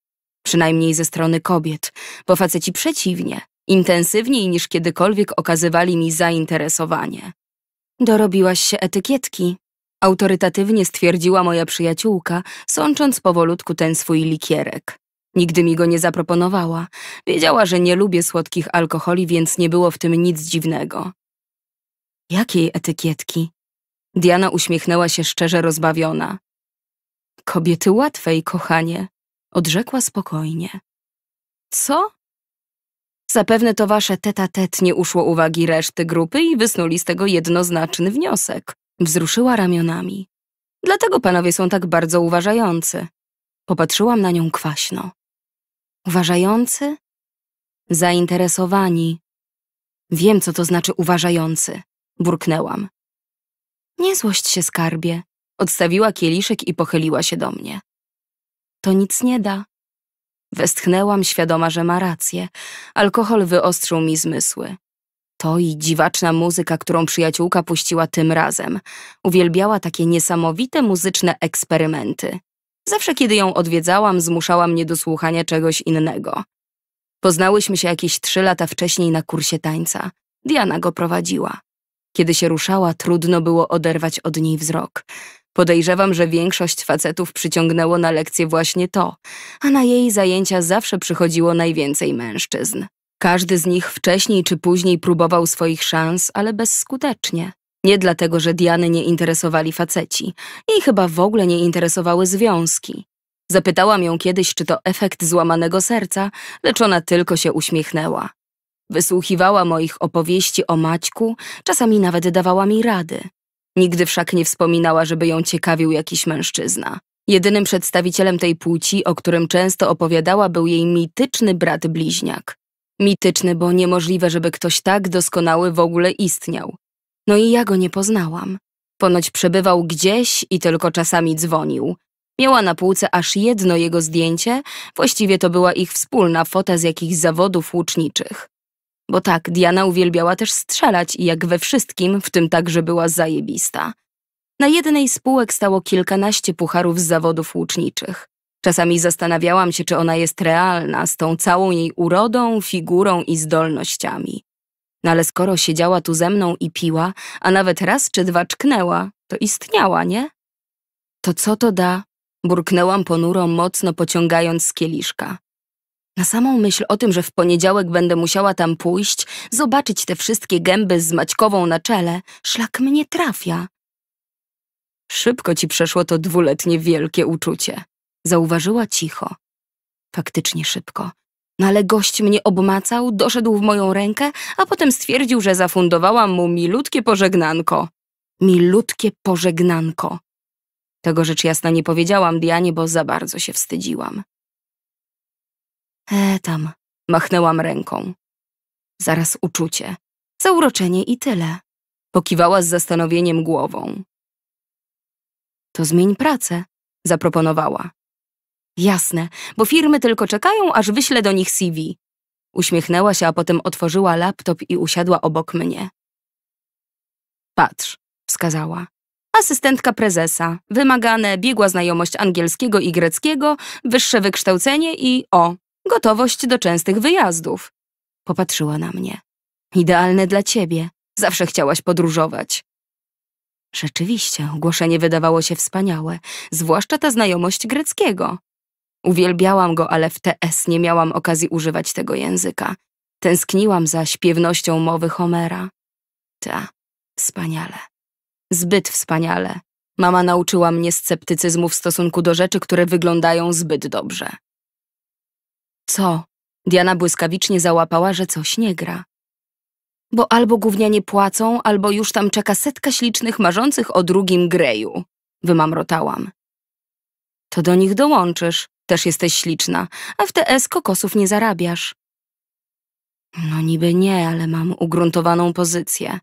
Przynajmniej ze strony kobiet, bo faceci przeciwnie, intensywniej niż kiedykolwiek okazywali mi zainteresowanie. Dorobiłaś się etykietki, autorytatywnie stwierdziła moja przyjaciółka, sącząc powolutku ten swój likierek. Nigdy mi go nie zaproponowała. Wiedziała, że nie lubię słodkich alkoholi, więc nie było w tym nic dziwnego. Jakiej etykietki? Diana uśmiechnęła się szczerze rozbawiona. Kobiety łatwej, kochanie, odrzekła spokojnie. Co? Zapewne to wasze teta-tet nie uszło uwagi reszty grupy i wysnuli z tego jednoznaczny wniosek. Wzruszyła ramionami. Dlatego panowie są tak bardzo uważający. Popatrzyłam na nią kwaśno. Uważający? Zainteresowani. Wiem, co to znaczy uważający, burknęłam. Nie złość się, skarbie. Odstawiła kieliszek i pochyliła się do mnie. To nic nie da. Westchnęłam, świadoma, że ma rację. Alkohol wyostrzył mi zmysły. To i dziwaczna muzyka, którą przyjaciółka puściła tym razem. Uwielbiała takie niesamowite muzyczne eksperymenty. Zawsze, kiedy ją odwiedzałam, zmuszała mnie do słuchania czegoś innego. Poznałyśmy się jakieś trzy lata wcześniej na kursie tańca. Diana go prowadziła. Kiedy się ruszała, trudno było oderwać od niej wzrok. Podejrzewam, że większość facetów przyciągnęło na lekcję właśnie to, a na jej zajęcia zawsze przychodziło najwięcej mężczyzn. Każdy z nich wcześniej czy później próbował swoich szans, ale bezskutecznie. Nie dlatego, że Diany nie interesowali faceci. Jej chyba w ogóle nie interesowały związki. Zapytałam ją kiedyś, czy to efekt złamanego serca, lecz ona tylko się uśmiechnęła. Wysłuchiwała moich opowieści o Maćku, czasami nawet dawała mi rady. Nigdy wszak nie wspominała, żeby ją ciekawił jakiś mężczyzna. Jedynym przedstawicielem tej płci, o którym często opowiadała, był jej mityczny brat bliźniak. Mityczny, bo niemożliwe, żeby ktoś tak doskonały w ogóle istniał. No i ja go nie poznałam. Ponoć przebywał gdzieś i tylko czasami dzwonił. Miała na półce aż jedno jego zdjęcie, właściwie to była ich wspólna fota z jakichś zawodów łuczniczych. Bo tak, Diana uwielbiała też strzelać i jak we wszystkim, w tym także była zajebista. Na jednej z półek stało kilkanaście pucharów z zawodów łuczniczych. Czasami zastanawiałam się, czy ona jest realna z tą całą jej urodą, figurą i zdolnościami. No ale skoro siedziała tu ze mną i piła, a nawet raz czy dwa czknęła, to istniała, nie? To co to da? Burknęłam ponuro, mocno pociągając z kieliszka. Na samą myśl o tym, że w poniedziałek będę musiała tam pójść, zobaczyć te wszystkie gęby z Maćkową na czele, szlak mnie trafia. Szybko ci przeszło to dwuletnie wielkie uczucie. Zauważyła cicho. Faktycznie szybko. No ale gość mnie obmacał, doszedł w moją rękę, a potem stwierdził, że zafundowałam mu milutkie pożegnanko. Milutkie pożegnanko. Tego rzecz jasna nie powiedziałam Dianie, bo za bardzo się wstydziłam. E, tam, machnęłam ręką. Zaraz uczucie. Zauroczenie i tyle. Pokiwała z zastanowieniem głową. To zmień pracę, zaproponowała. Jasne, bo firmy tylko czekają, aż wyślę do nich CV. Uśmiechnęła się, a potem otworzyła laptop i usiadła obok mnie. Patrz, wskazała. Asystentka prezesa, wymagane biegła znajomość angielskiego i greckiego, wyższe wykształcenie i o, gotowość do częstych wyjazdów. Popatrzyła na mnie. Idealne dla ciebie. Zawsze chciałaś podróżować. Rzeczywiście, ogłoszenie wydawało się wspaniałe, zwłaszcza ta znajomość greckiego. Uwielbiałam go, ale w TS nie miałam okazji używać tego języka. Tęskniłam za śpiewnością mowy Homera. Ta, wspaniale. Zbyt wspaniale. Mama nauczyła mnie sceptycyzmu w stosunku do rzeczy, które wyglądają zbyt dobrze. Co? Diana błyskawicznie załapała, że coś nie gra. Bo albo gównianie płacą, albo już tam czeka setka ślicznych marzących o drugim greju, wymamrotałam. To do nich dołączysz, też jesteś śliczna, a w TS kokosów nie zarabiasz. No niby nie, ale mam ugruntowaną pozycję.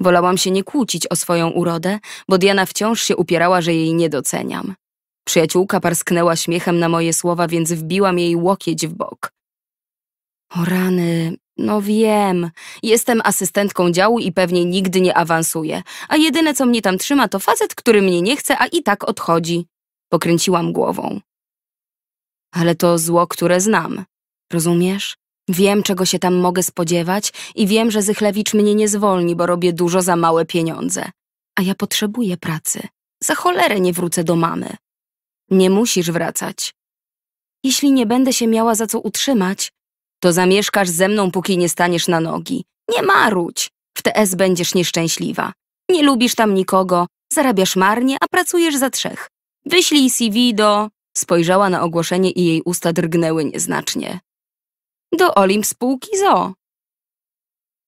Wolałam się nie kłócić o swoją urodę, bo Diana wciąż się upierała, że jej nie doceniam. Przyjaciółka parsknęła śmiechem na moje słowa, więc wbiłam jej łokieć w bok. O rany, no wiem. Jestem asystentką działu i pewnie nigdy nie awansuję, a jedyne co mnie tam trzyma to facet, który mnie nie chce, a i tak odchodzi. Pokręciłam głową ale to zło, które znam. Rozumiesz? Wiem, czego się tam mogę spodziewać i wiem, że Zychlewicz mnie nie zwolni, bo robię dużo za małe pieniądze. A ja potrzebuję pracy. Za cholerę nie wrócę do mamy. Nie musisz wracać. Jeśli nie będę się miała za co utrzymać, to zamieszkasz ze mną, póki nie staniesz na nogi. Nie marudź. W TS będziesz nieszczęśliwa. Nie lubisz tam nikogo, zarabiasz marnie, a pracujesz za trzech. Wyślij CV do... Spojrzała na ogłoszenie i jej usta drgnęły nieznacznie. Do Olimp spółki ZO.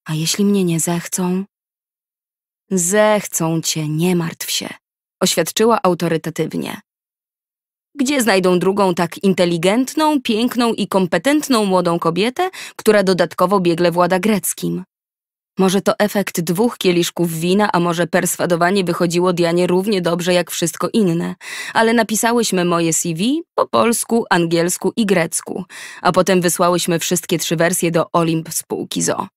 A jeśli mnie nie zechcą? Zechcą cię, nie martw się, oświadczyła autorytatywnie. Gdzie znajdą drugą tak inteligentną, piękną i kompetentną młodą kobietę, która dodatkowo biegle włada greckim? Może to efekt dwóch kieliszków wina, a może perswadowanie wychodziło Dianie równie dobrze jak wszystko inne. Ale napisałyśmy moje CV po polsku, angielsku i grecku, a potem wysłałyśmy wszystkie trzy wersje do Olimp spółki ZO.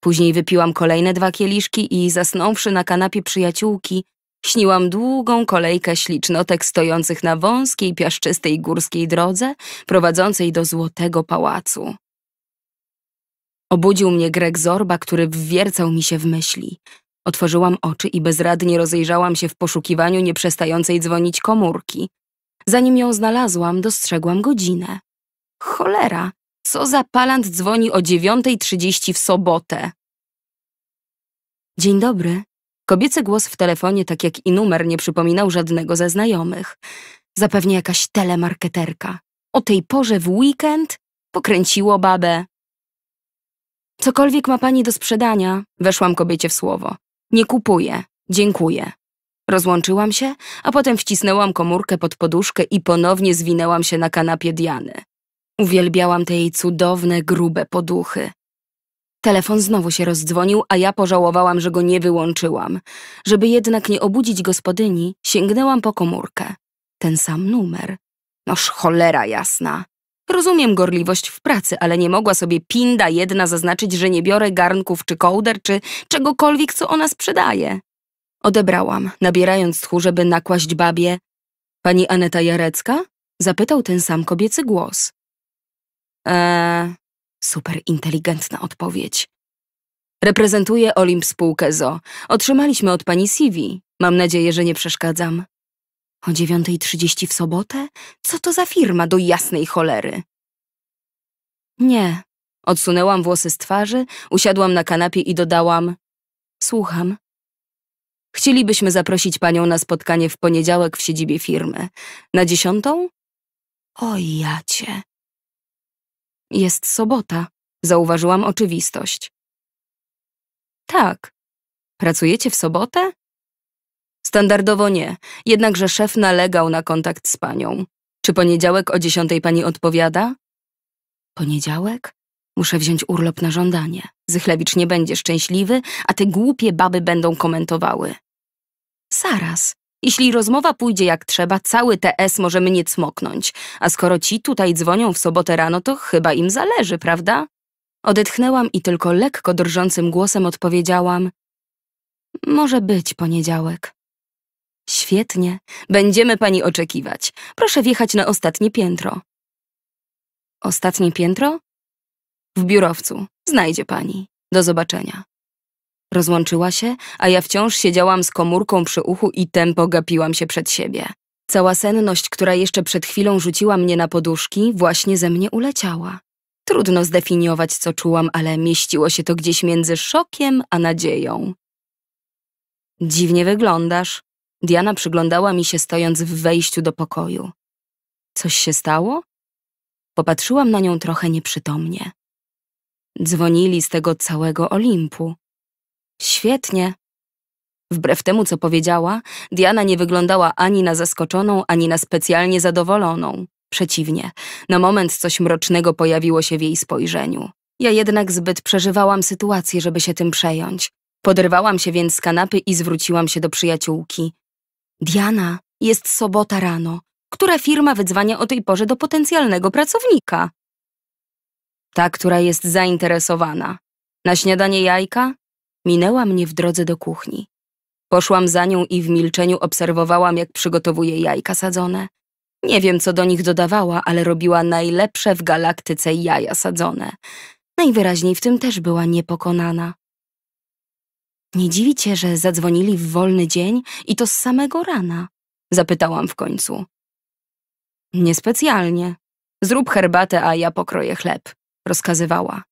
Później wypiłam kolejne dwa kieliszki i zasnąwszy na kanapie przyjaciółki, śniłam długą kolejkę ślicznotek stojących na wąskiej, piaszczystej górskiej drodze prowadzącej do Złotego Pałacu. Obudził mnie Greg Zorba, który wwiercał mi się w myśli. Otworzyłam oczy i bezradnie rozejrzałam się w poszukiwaniu nieprzestającej dzwonić komórki. Zanim ją znalazłam, dostrzegłam godzinę. Cholera, co za palant dzwoni o 9.30 w sobotę? Dzień dobry. Kobiecy głos w telefonie, tak jak i numer, nie przypominał żadnego ze znajomych. Zapewnie jakaś telemarketerka. O tej porze w weekend pokręciło babę. Cokolwiek ma pani do sprzedania, weszłam kobiecie w słowo. Nie kupuję, dziękuję. Rozłączyłam się, a potem wcisnęłam komórkę pod poduszkę i ponownie zwinęłam się na kanapie Diany. Uwielbiałam te jej cudowne, grube poduchy. Telefon znowu się rozdzwonił, a ja pożałowałam, że go nie wyłączyłam. Żeby jednak nie obudzić gospodyni, sięgnęłam po komórkę. Ten sam numer. Noż cholera jasna. Rozumiem gorliwość w pracy, ale nie mogła sobie pinda jedna zaznaczyć, że nie biorę garnków czy kołder, czy czegokolwiek, co ona sprzedaje. Odebrałam, nabierając tchu, żeby nakłaść babie. Pani Aneta Jarecka? Zapytał ten sam kobiecy głos. Eee, super inteligentna odpowiedź. Reprezentuję Olimp spółkę ZO. Otrzymaliśmy od pani Sivi. Mam nadzieję, że nie przeszkadzam. O dziewiątej trzydzieści w sobotę? Co to za firma do jasnej cholery? Nie. Odsunęłam włosy z twarzy, usiadłam na kanapie i dodałam. Słucham. Chcielibyśmy zaprosić panią na spotkanie w poniedziałek w siedzibie firmy. Na dziesiątą? Ojacie, jacie. Jest sobota. Zauważyłam oczywistość. Tak. Pracujecie w sobotę? Standardowo nie, jednakże szef nalegał na kontakt z panią. Czy poniedziałek o dziesiątej pani odpowiada? Poniedziałek? Muszę wziąć urlop na żądanie. Zychlewicz nie będzie szczęśliwy, a te głupie baby będą komentowały. Zaraz. Jeśli rozmowa pójdzie jak trzeba, cały TS może mnie cmoknąć, a skoro ci tutaj dzwonią w sobotę rano, to chyba im zależy, prawda? Odetchnęłam i tylko lekko drżącym głosem odpowiedziałam. Może być poniedziałek. Świetnie, będziemy pani oczekiwać. Proszę wjechać na ostatnie piętro. Ostatnie piętro? W biurowcu. Znajdzie pani. Do zobaczenia. Rozłączyła się, a ja wciąż siedziałam z komórką przy uchu i tempo gapiłam się przed siebie. Cała senność, która jeszcze przed chwilą rzuciła mnie na poduszki, właśnie ze mnie uleciała. Trudno zdefiniować, co czułam, ale mieściło się to gdzieś między szokiem a nadzieją. Dziwnie wyglądasz, Diana przyglądała mi się stojąc w wejściu do pokoju. Coś się stało? Popatrzyłam na nią trochę nieprzytomnie. Dzwonili z tego całego Olimpu. Świetnie. Wbrew temu, co powiedziała, Diana nie wyglądała ani na zaskoczoną, ani na specjalnie zadowoloną. Przeciwnie, na moment coś mrocznego pojawiło się w jej spojrzeniu. Ja jednak zbyt przeżywałam sytuację, żeby się tym przejąć. Poderwałam się więc z kanapy i zwróciłam się do przyjaciółki. Diana, jest sobota rano. Która firma wydzwania o tej porze do potencjalnego pracownika? Ta, która jest zainteresowana. Na śniadanie jajka? Minęła mnie w drodze do kuchni. Poszłam za nią i w milczeniu obserwowałam, jak przygotowuje jajka sadzone. Nie wiem, co do nich dodawała, ale robiła najlepsze w galaktyce jaja sadzone. Najwyraźniej w tym też była niepokonana. Nie dziwi cię, że zadzwonili w wolny dzień i to z samego rana? Zapytałam w końcu. Niespecjalnie. Zrób herbatę, a ja pokroję chleb, rozkazywała.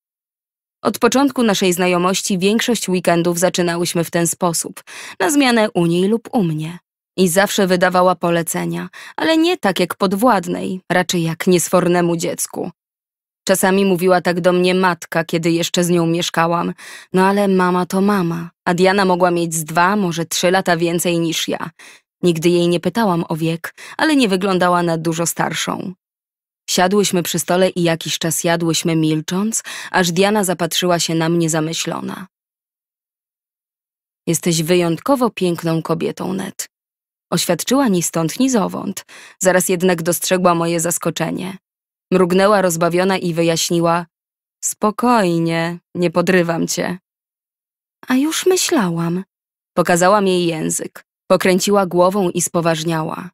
Od początku naszej znajomości większość weekendów zaczynałyśmy w ten sposób, na zmianę u niej lub u mnie. I zawsze wydawała polecenia, ale nie tak jak podwładnej, raczej jak niesfornemu dziecku, Czasami mówiła tak do mnie matka, kiedy jeszcze z nią mieszkałam. No ale mama to mama, a Diana mogła mieć z dwa, może trzy lata więcej niż ja. Nigdy jej nie pytałam o wiek, ale nie wyglądała na dużo starszą. Siadłyśmy przy stole i jakiś czas jadłyśmy milcząc, aż Diana zapatrzyła się na mnie zamyślona. Jesteś wyjątkowo piękną kobietą, Ned. Oświadczyła ni stąd, ni zowąd. Zaraz jednak dostrzegła moje zaskoczenie. Mrugnęła rozbawiona i wyjaśniła. Spokojnie, nie podrywam cię. A już myślałam. Pokazałam jej język. Pokręciła głową i spoważniała.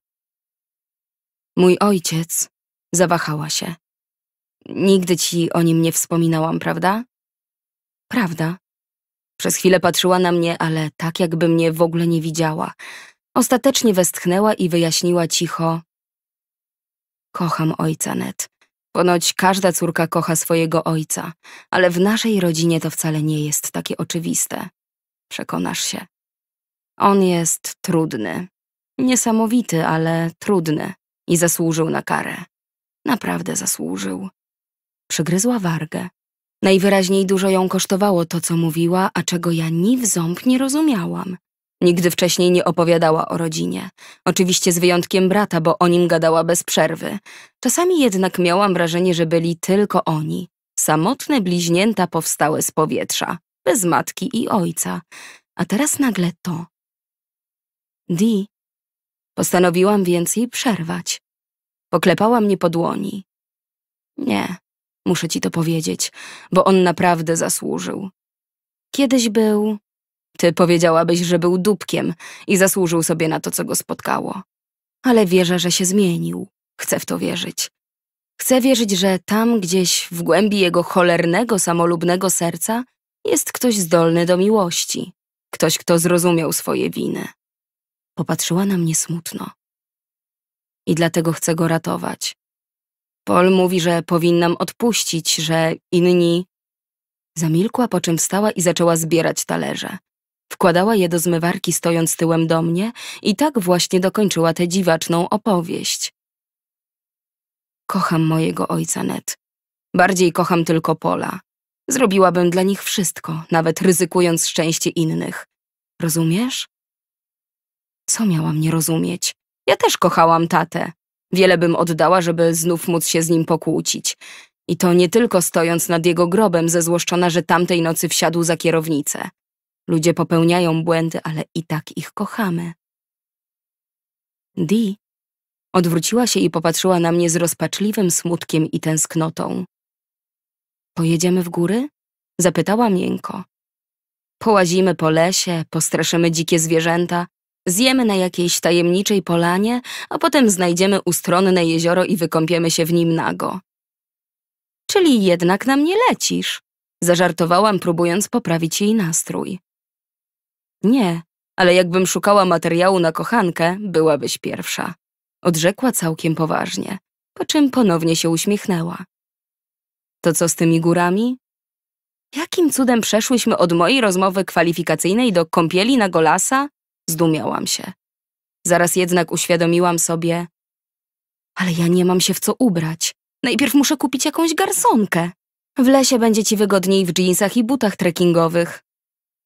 Mój ojciec. Zawahała się. Nigdy ci o nim nie wspominałam, prawda? Prawda. Przez chwilę patrzyła na mnie, ale tak jakby mnie w ogóle nie widziała. Ostatecznie westchnęła i wyjaśniła cicho. Kocham ojca, Ned. Ponoć każda córka kocha swojego ojca, ale w naszej rodzinie to wcale nie jest takie oczywiste. Przekonasz się. On jest trudny. Niesamowity, ale trudny. I zasłużył na karę. Naprawdę zasłużył. Przygryzła wargę. Najwyraźniej dużo ją kosztowało to, co mówiła, a czego ja ni w ząb nie rozumiałam. Nigdy wcześniej nie opowiadała o rodzinie. Oczywiście z wyjątkiem brata, bo o nim gadała bez przerwy. Czasami jednak miałam wrażenie, że byli tylko oni. Samotne bliźnięta powstałe z powietrza, bez matki i ojca. A teraz nagle to. Di. Postanowiłam więc jej przerwać. Poklepała mnie po dłoni. Nie, muszę ci to powiedzieć, bo on naprawdę zasłużył. Kiedyś był ty powiedziałabyś, że był dupkiem i zasłużył sobie na to, co go spotkało. Ale wierzę, że się zmienił. Chcę w to wierzyć. Chcę wierzyć, że tam gdzieś w głębi jego cholernego, samolubnego serca jest ktoś zdolny do miłości. Ktoś, kto zrozumiał swoje winy. Popatrzyła na mnie smutno. I dlatego chcę go ratować. Paul mówi, że powinnam odpuścić, że inni... Zamilkła, po czym wstała i zaczęła zbierać talerze. Wkładała je do zmywarki stojąc tyłem do mnie i tak właśnie dokończyła tę dziwaczną opowieść. Kocham mojego ojca, Ned. Bardziej kocham tylko Pola. Zrobiłabym dla nich wszystko, nawet ryzykując szczęście innych. Rozumiesz? Co miałam nie rozumieć? Ja też kochałam tatę. Wiele bym oddała, żeby znów móc się z nim pokłócić. I to nie tylko stojąc nad jego grobem, zezłoszczona, że tamtej nocy wsiadł za kierownicę. Ludzie popełniają błędy, ale i tak ich kochamy. Di? Odwróciła się i popatrzyła na mnie z rozpaczliwym smutkiem i tęsknotą. Pojedziemy w góry? Zapytała miękko. Połazimy po lesie, postraszymy dzikie zwierzęta, zjemy na jakiejś tajemniczej polanie, a potem znajdziemy ustronne jezioro i wykąpiemy się w nim nago. Czyli jednak na mnie lecisz, zażartowałam, próbując poprawić jej nastrój. Nie, ale jakbym szukała materiału na kochankę, byłabyś pierwsza. Odrzekła całkiem poważnie, po czym ponownie się uśmiechnęła. To co z tymi górami? Jakim cudem przeszłyśmy od mojej rozmowy kwalifikacyjnej do kąpieli na golasa? Zdumiałam się. Zaraz jednak uświadomiłam sobie, ale ja nie mam się w co ubrać. Najpierw muszę kupić jakąś garsonkę. W lesie będzie ci wygodniej w dżinsach i butach trekkingowych.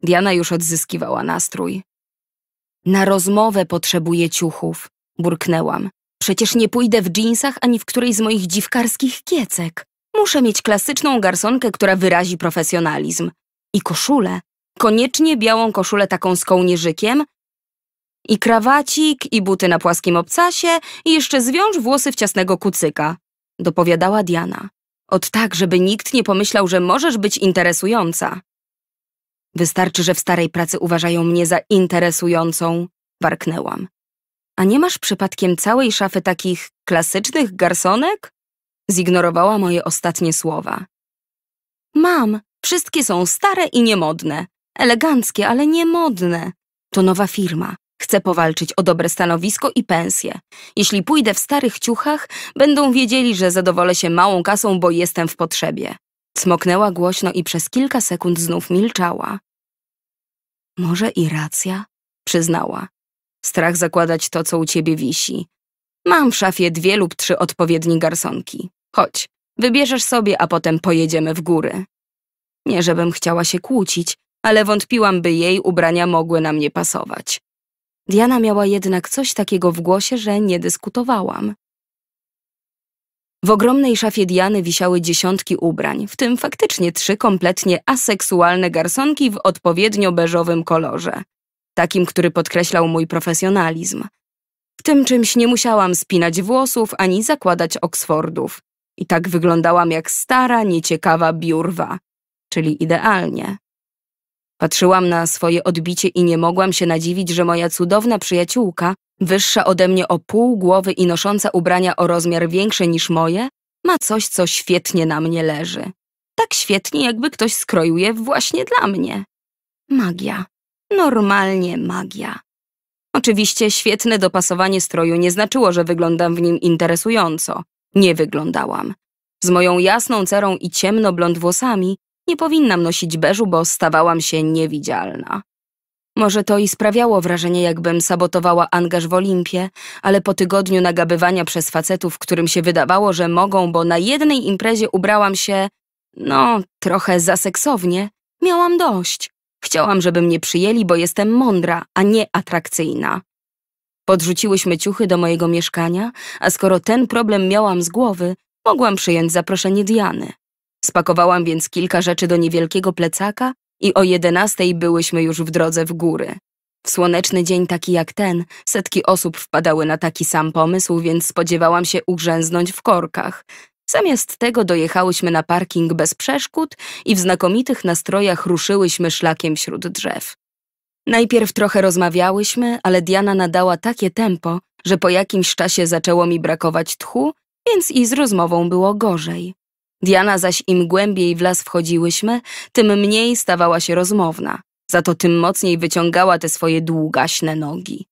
Diana już odzyskiwała nastrój. Na rozmowę potrzebuję ciuchów, burknęłam. Przecież nie pójdę w dżinsach ani w której z moich dziwkarskich kiecek. Muszę mieć klasyczną garsonkę, która wyrazi profesjonalizm. I koszulę. Koniecznie białą koszulę taką z kołnierzykiem. I krawacik, i buty na płaskim obcasie, i jeszcze zwiąż włosy w ciasnego kucyka. Dopowiadała Diana. Od tak, żeby nikt nie pomyślał, że możesz być interesująca. Wystarczy, że w starej pracy uważają mnie za interesującą, warknęłam. A nie masz przypadkiem całej szafy takich klasycznych garsonek? Zignorowała moje ostatnie słowa. Mam, wszystkie są stare i niemodne. Eleganckie, ale niemodne. To nowa firma. Chcę powalczyć o dobre stanowisko i pensję. Jeśli pójdę w starych ciuchach, będą wiedzieli, że zadowolę się małą kasą, bo jestem w potrzebie. Cmoknęła głośno i przez kilka sekund znów milczała. Może i racja, przyznała. Strach zakładać to, co u ciebie wisi. Mam w szafie dwie lub trzy odpowiednie garsonki. Chodź, wybierzesz sobie, a potem pojedziemy w góry. Nie, żebym chciała się kłócić, ale wątpiłam, by jej ubrania mogły na mnie pasować. Diana miała jednak coś takiego w głosie, że nie dyskutowałam. W ogromnej szafie Diany wisiały dziesiątki ubrań, w tym faktycznie trzy kompletnie aseksualne garsonki w odpowiednio beżowym kolorze. Takim, który podkreślał mój profesjonalizm. W tym czymś nie musiałam spinać włosów ani zakładać oksfordów. I tak wyglądałam jak stara, nieciekawa biurwa. Czyli idealnie. Patrzyłam na swoje odbicie i nie mogłam się nadziwić, że moja cudowna przyjaciółka Wyższa ode mnie o pół głowy i nosząca ubrania o rozmiar większy niż moje, ma coś, co świetnie na mnie leży. Tak świetnie, jakby ktoś skroił je właśnie dla mnie. Magia. Normalnie magia. Oczywiście świetne dopasowanie stroju nie znaczyło, że wyglądam w nim interesująco. Nie wyglądałam. Z moją jasną cerą i ciemno blond włosami nie powinnam nosić beżu, bo stawałam się niewidzialna. Może to i sprawiało wrażenie, jakbym sabotowała angaż w Olimpie, ale po tygodniu nagabywania przez facetów, którym się wydawało, że mogą, bo na jednej imprezie ubrałam się, no, trochę za seksownie, miałam dość. Chciałam, żeby mnie przyjęli, bo jestem mądra, a nie atrakcyjna. Podrzuciłyśmy ciuchy do mojego mieszkania, a skoro ten problem miałam z głowy, mogłam przyjąć zaproszenie Diany. Spakowałam więc kilka rzeczy do niewielkiego plecaka i o jedenastej byłyśmy już w drodze w góry. W słoneczny dzień taki jak ten, setki osób wpadały na taki sam pomysł, więc spodziewałam się ugrzęznąć w korkach. Zamiast tego dojechałyśmy na parking bez przeszkód i w znakomitych nastrojach ruszyłyśmy szlakiem wśród drzew. Najpierw trochę rozmawiałyśmy, ale Diana nadała takie tempo, że po jakimś czasie zaczęło mi brakować tchu, więc i z rozmową było gorzej. Diana zaś im głębiej w las wchodziłyśmy, tym mniej stawała się rozmowna, za to tym mocniej wyciągała te swoje długaśne nogi.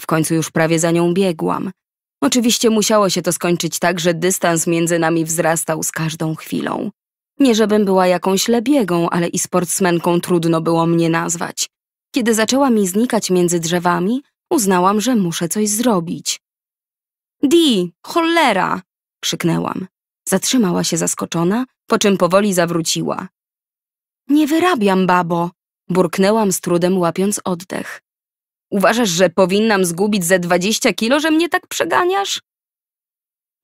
W końcu już prawie za nią biegłam. Oczywiście musiało się to skończyć tak, że dystans między nami wzrastał z każdą chwilą. Nie żebym była jakąś lebiegą, ale i sportsmenką trudno było mnie nazwać. Kiedy zaczęła mi znikać między drzewami, uznałam, że muszę coś zrobić. Di, cholera! krzyknęłam. Zatrzymała się zaskoczona, po czym powoli zawróciła. Nie wyrabiam, babo, burknęłam z trudem łapiąc oddech. Uważasz, że powinnam zgubić ze dwadzieścia kilo, że mnie tak przeganiasz?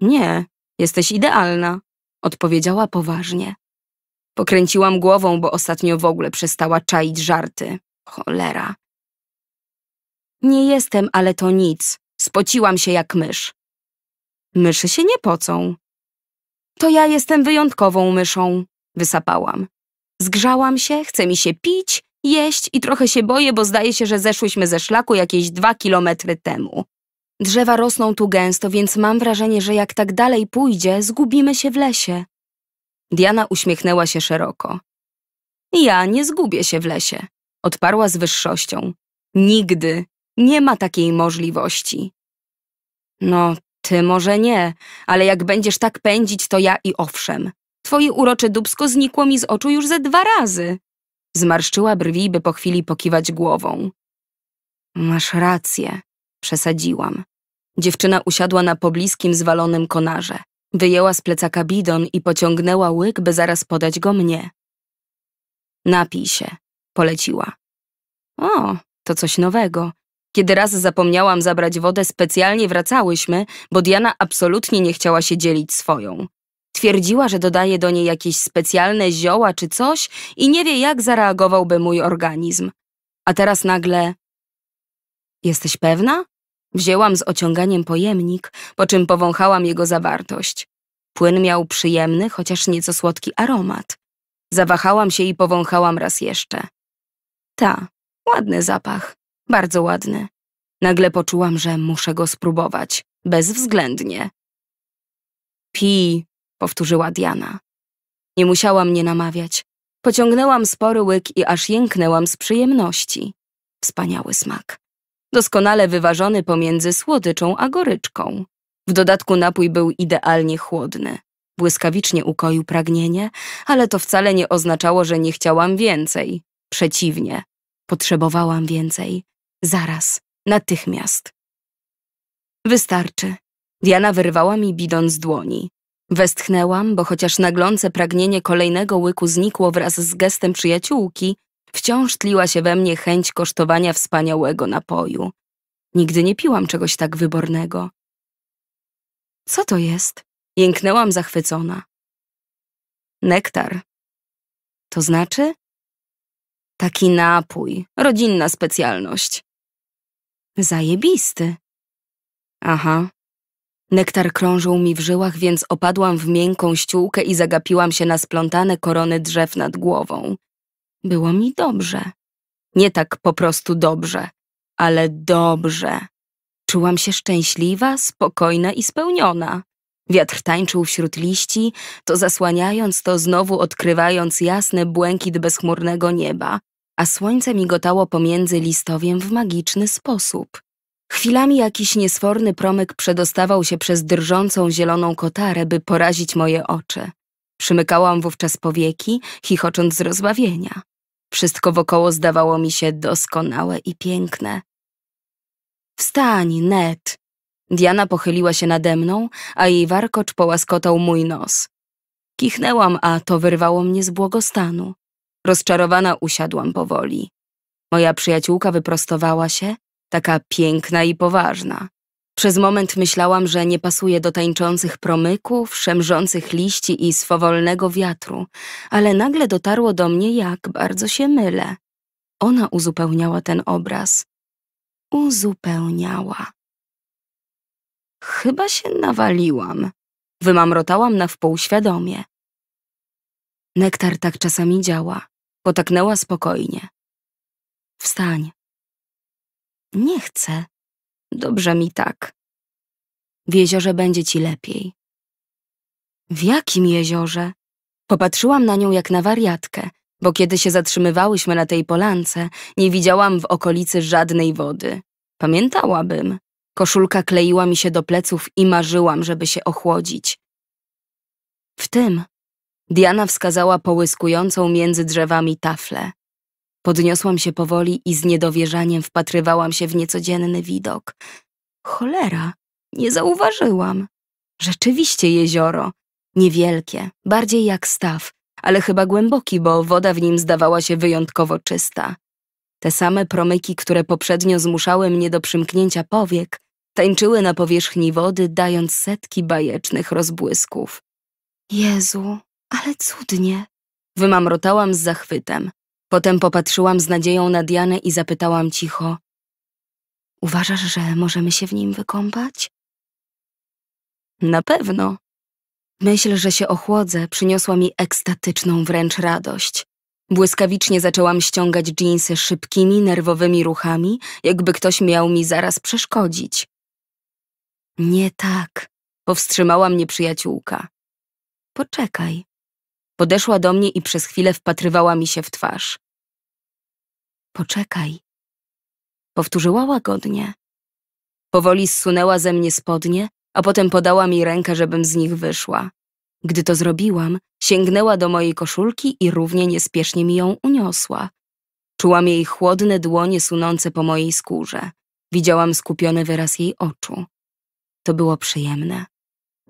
Nie, jesteś idealna, odpowiedziała poważnie. Pokręciłam głową, bo ostatnio w ogóle przestała czaić żarty. Cholera. Nie jestem, ale to nic. Spociłam się jak mysz. Myszy się nie pocą, to ja jestem wyjątkową myszą, wysapałam. Zgrzałam się, chce mi się pić, jeść i trochę się boję, bo zdaje się, że zeszłyśmy ze szlaku jakieś dwa kilometry temu. Drzewa rosną tu gęsto, więc mam wrażenie, że jak tak dalej pójdzie, zgubimy się w lesie. Diana uśmiechnęła się szeroko. Ja nie zgubię się w lesie, odparła z wyższością. Nigdy. Nie ma takiej możliwości. No ty może nie, ale jak będziesz tak pędzić, to ja i owszem. Twoje urocze dubsko znikło mi z oczu już ze dwa razy. Zmarszczyła brwi, by po chwili pokiwać głową. Masz rację, przesadziłam. Dziewczyna usiadła na pobliskim zwalonym konarze. Wyjęła z plecaka bidon i pociągnęła łyk, by zaraz podać go mnie. Napij się, poleciła. O, to coś nowego. Kiedy raz zapomniałam zabrać wodę, specjalnie wracałyśmy, bo Diana absolutnie nie chciała się dzielić swoją. Twierdziła, że dodaje do niej jakieś specjalne zioła czy coś i nie wie, jak zareagowałby mój organizm. A teraz nagle... Jesteś pewna? Wzięłam z ociąganiem pojemnik, po czym powąchałam jego zawartość. Płyn miał przyjemny, chociaż nieco słodki aromat. Zawahałam się i powąchałam raz jeszcze. Ta, ładny zapach. Bardzo ładny. Nagle poczułam, że muszę go spróbować. Bezwzględnie. Pi, powtórzyła Diana. Nie musiała mnie namawiać. Pociągnęłam spory łyk i aż jęknęłam z przyjemności. Wspaniały smak. Doskonale wyważony pomiędzy słodyczą a goryczką. W dodatku napój był idealnie chłodny. Błyskawicznie ukoił pragnienie, ale to wcale nie oznaczało, że nie chciałam więcej. Przeciwnie, potrzebowałam więcej. Zaraz, natychmiast. Wystarczy. Diana wyrwała mi bidon z dłoni. Westchnęłam, bo chociaż naglące pragnienie kolejnego łyku znikło wraz z gestem przyjaciółki, wciąż tliła się we mnie chęć kosztowania wspaniałego napoju. Nigdy nie piłam czegoś tak wybornego. Co to jest? Jęknęłam zachwycona. Nektar. To znaczy? Taki napój, rodzinna specjalność. Zajebisty. Aha. Nektar krążył mi w żyłach, więc opadłam w miękką ściółkę i zagapiłam się na splątane korony drzew nad głową. Było mi dobrze. Nie tak po prostu dobrze, ale dobrze. Czułam się szczęśliwa, spokojna i spełniona. Wiatr tańczył wśród liści, to zasłaniając, to znowu odkrywając jasny błękit bezchmurnego nieba, a słońce migotało pomiędzy listowiem w magiczny sposób. Chwilami jakiś niesforny promyk przedostawał się przez drżącą zieloną kotarę, by porazić moje oczy. Przymykałam wówczas powieki, chichocząc z rozbawienia. Wszystko wokoło zdawało mi się doskonałe i piękne. Wstań, Ned! Diana pochyliła się nade mną, a jej warkocz połaskotał mój nos. Kichnęłam, a to wyrwało mnie z błogostanu. Rozczarowana usiadłam powoli. Moja przyjaciółka wyprostowała się, taka piękna i poważna. Przez moment myślałam, że nie pasuje do tańczących promyków, szemrzących liści i swowolnego wiatru, ale nagle dotarło do mnie, jak bardzo się mylę. Ona uzupełniała ten obraz. Uzupełniała. Chyba się nawaliłam. Wymamrotałam na wpół świadomie. Nektar tak czasami działa. Potaknęła spokojnie. Wstań. Nie chcę. Dobrze mi tak. W jeziorze będzie ci lepiej. W jakim jeziorze? Popatrzyłam na nią jak na wariatkę, bo kiedy się zatrzymywałyśmy na tej polance, nie widziałam w okolicy żadnej wody. Pamiętałabym. Koszulka kleiła mi się do pleców i marzyłam, żeby się ochłodzić. W tym Diana wskazała połyskującą między drzewami taflę. Podniosłam się powoli i z niedowierzaniem wpatrywałam się w niecodzienny widok. Cholera, nie zauważyłam. Rzeczywiście jezioro. Niewielkie, bardziej jak staw, ale chyba głęboki, bo woda w nim zdawała się wyjątkowo czysta. Te same promyki, które poprzednio zmuszały mnie do przymknięcia powiek, tańczyły na powierzchni wody, dając setki bajecznych rozbłysków. Jezu, ale cudnie. Wymamrotałam z zachwytem. Potem popatrzyłam z nadzieją na Dianę i zapytałam cicho. Uważasz, że możemy się w nim wykąpać? Na pewno. Myśl, że się ochłodzę, przyniosła mi ekstatyczną wręcz radość. Błyskawicznie zaczęłam ściągać dżinsy szybkimi, nerwowymi ruchami, jakby ktoś miał mi zaraz przeszkodzić. Nie tak, powstrzymała mnie przyjaciółka. Poczekaj, Podeszła do mnie i przez chwilę wpatrywała mi się w twarz. Poczekaj. Powtórzyła łagodnie. Powoli zsunęła ze mnie spodnie, a potem podała mi rękę, żebym z nich wyszła. Gdy to zrobiłam, sięgnęła do mojej koszulki i równie niespiesznie mi ją uniosła. Czułam jej chłodne dłonie sunące po mojej skórze. Widziałam skupiony wyraz jej oczu. To było przyjemne.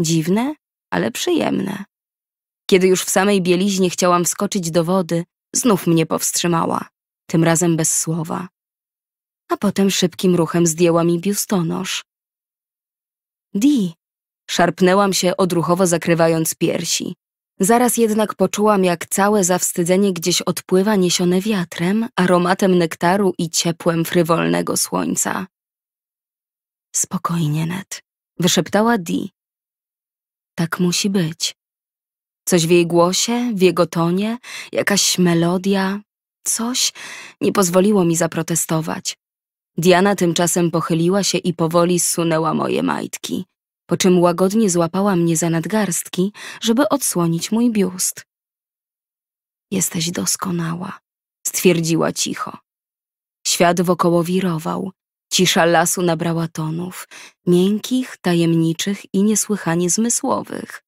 Dziwne, ale przyjemne. Kiedy już w samej bieliźnie chciałam wskoczyć do wody, znów mnie powstrzymała, tym razem bez słowa. A potem szybkim ruchem zdjęła mi biustonosz. Di! Szarpnęłam się odruchowo zakrywając piersi. Zaraz jednak poczułam, jak całe zawstydzenie gdzieś odpływa niesione wiatrem, aromatem nektaru i ciepłem frywolnego słońca. Spokojnie, Ned, wyszeptała Di. Tak musi być. Coś w jej głosie, w jego tonie, jakaś melodia, coś nie pozwoliło mi zaprotestować. Diana tymczasem pochyliła się i powoli sunęła moje majtki, po czym łagodnie złapała mnie za nadgarstki, żeby odsłonić mój biust. Jesteś doskonała, stwierdziła cicho. Świat wokoło wirował, cisza lasu nabrała tonów, miękkich, tajemniczych i niesłychanie zmysłowych.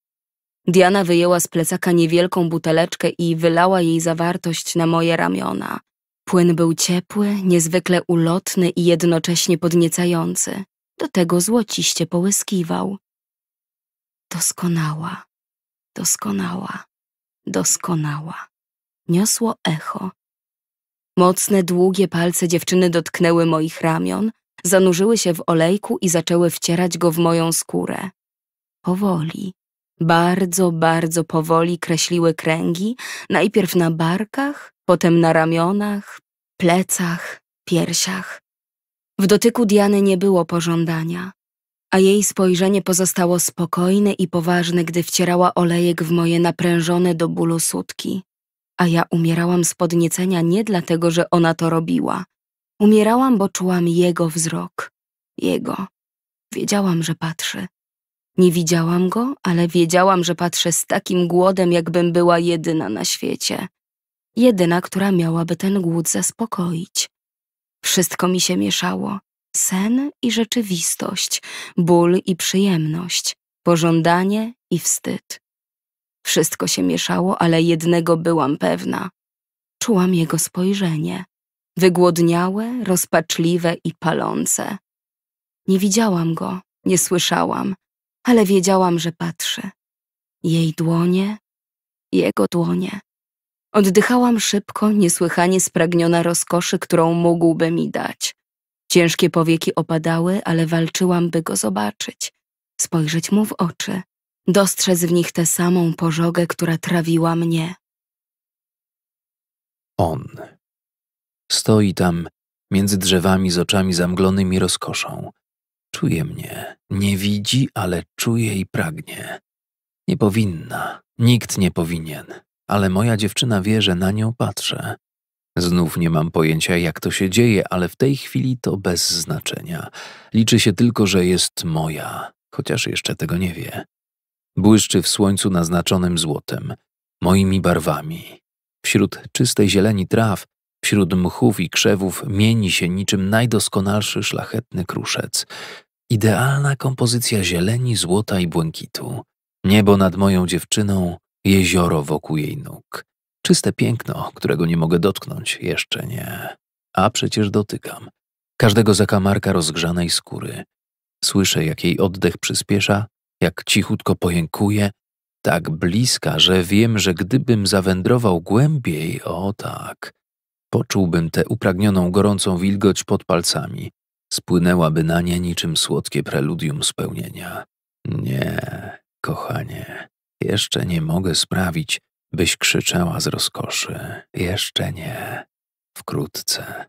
Diana wyjęła z plecaka niewielką buteleczkę i wylała jej zawartość na moje ramiona. Płyn był ciepły, niezwykle ulotny i jednocześnie podniecający. Do tego złociście połyskiwał. Doskonała, doskonała, doskonała. Niosło echo. Mocne, długie palce dziewczyny dotknęły moich ramion, zanurzyły się w olejku i zaczęły wcierać go w moją skórę. Powoli, bardzo, bardzo powoli kreśliły kręgi, najpierw na barkach, potem na ramionach, plecach, piersiach. W dotyku Diany nie było pożądania, a jej spojrzenie pozostało spokojne i poważne, gdy wcierała olejek w moje naprężone do bólu sutki. A ja umierałam z podniecenia nie dlatego, że ona to robiła. Umierałam, bo czułam jego wzrok. Jego. Wiedziałam, że patrzy. Nie widziałam go, ale wiedziałam, że patrzę z takim głodem, jakbym była jedyna na świecie. Jedyna, która miałaby ten głód zaspokoić. Wszystko mi się mieszało. Sen i rzeczywistość, ból i przyjemność, pożądanie i wstyd. Wszystko się mieszało, ale jednego byłam pewna. Czułam jego spojrzenie. Wygłodniałe, rozpaczliwe i palące. Nie widziałam go, nie słyszałam, ale wiedziałam, że patrzy. Jej dłonie, jego dłonie. Oddychałam szybko, niesłychanie spragniona rozkoszy, którą mógłby mi dać. Ciężkie powieki opadały, ale walczyłam, by go zobaczyć, spojrzeć mu w oczy, dostrzec w nich tę samą pożogę, która trawiła mnie. On. Stoi tam, między drzewami z oczami zamglonymi rozkoszą, czuje mnie, nie widzi, ale czuje i pragnie. Nie powinna, nikt nie powinien, ale moja dziewczyna wie, że na nią patrzę. Znów nie mam pojęcia, jak to się dzieje, ale w tej chwili to bez znaczenia. Liczy się tylko, że jest moja, chociaż jeszcze tego nie wie. Błyszczy w słońcu naznaczonym złotem, moimi barwami. Wśród czystej zieleni traw Wśród mchów i krzewów mieni się niczym najdoskonalszy szlachetny kruszec. Idealna kompozycja zieleni, złota i błękitu. Niebo nad moją dziewczyną, jezioro wokół jej nóg. Czyste piękno, którego nie mogę dotknąć, jeszcze nie. A przecież dotykam. Każdego zakamarka rozgrzanej skóry. Słyszę, jak jej oddech przyspiesza, jak cichutko pojękuje, tak bliska, że wiem, że gdybym zawędrował głębiej, o tak, Poczułbym tę upragnioną gorącą wilgoć pod palcami. Spłynęłaby na nie niczym słodkie preludium spełnienia. Nie, kochanie, jeszcze nie mogę sprawić, byś krzyczała z rozkoszy. Jeszcze nie. Wkrótce.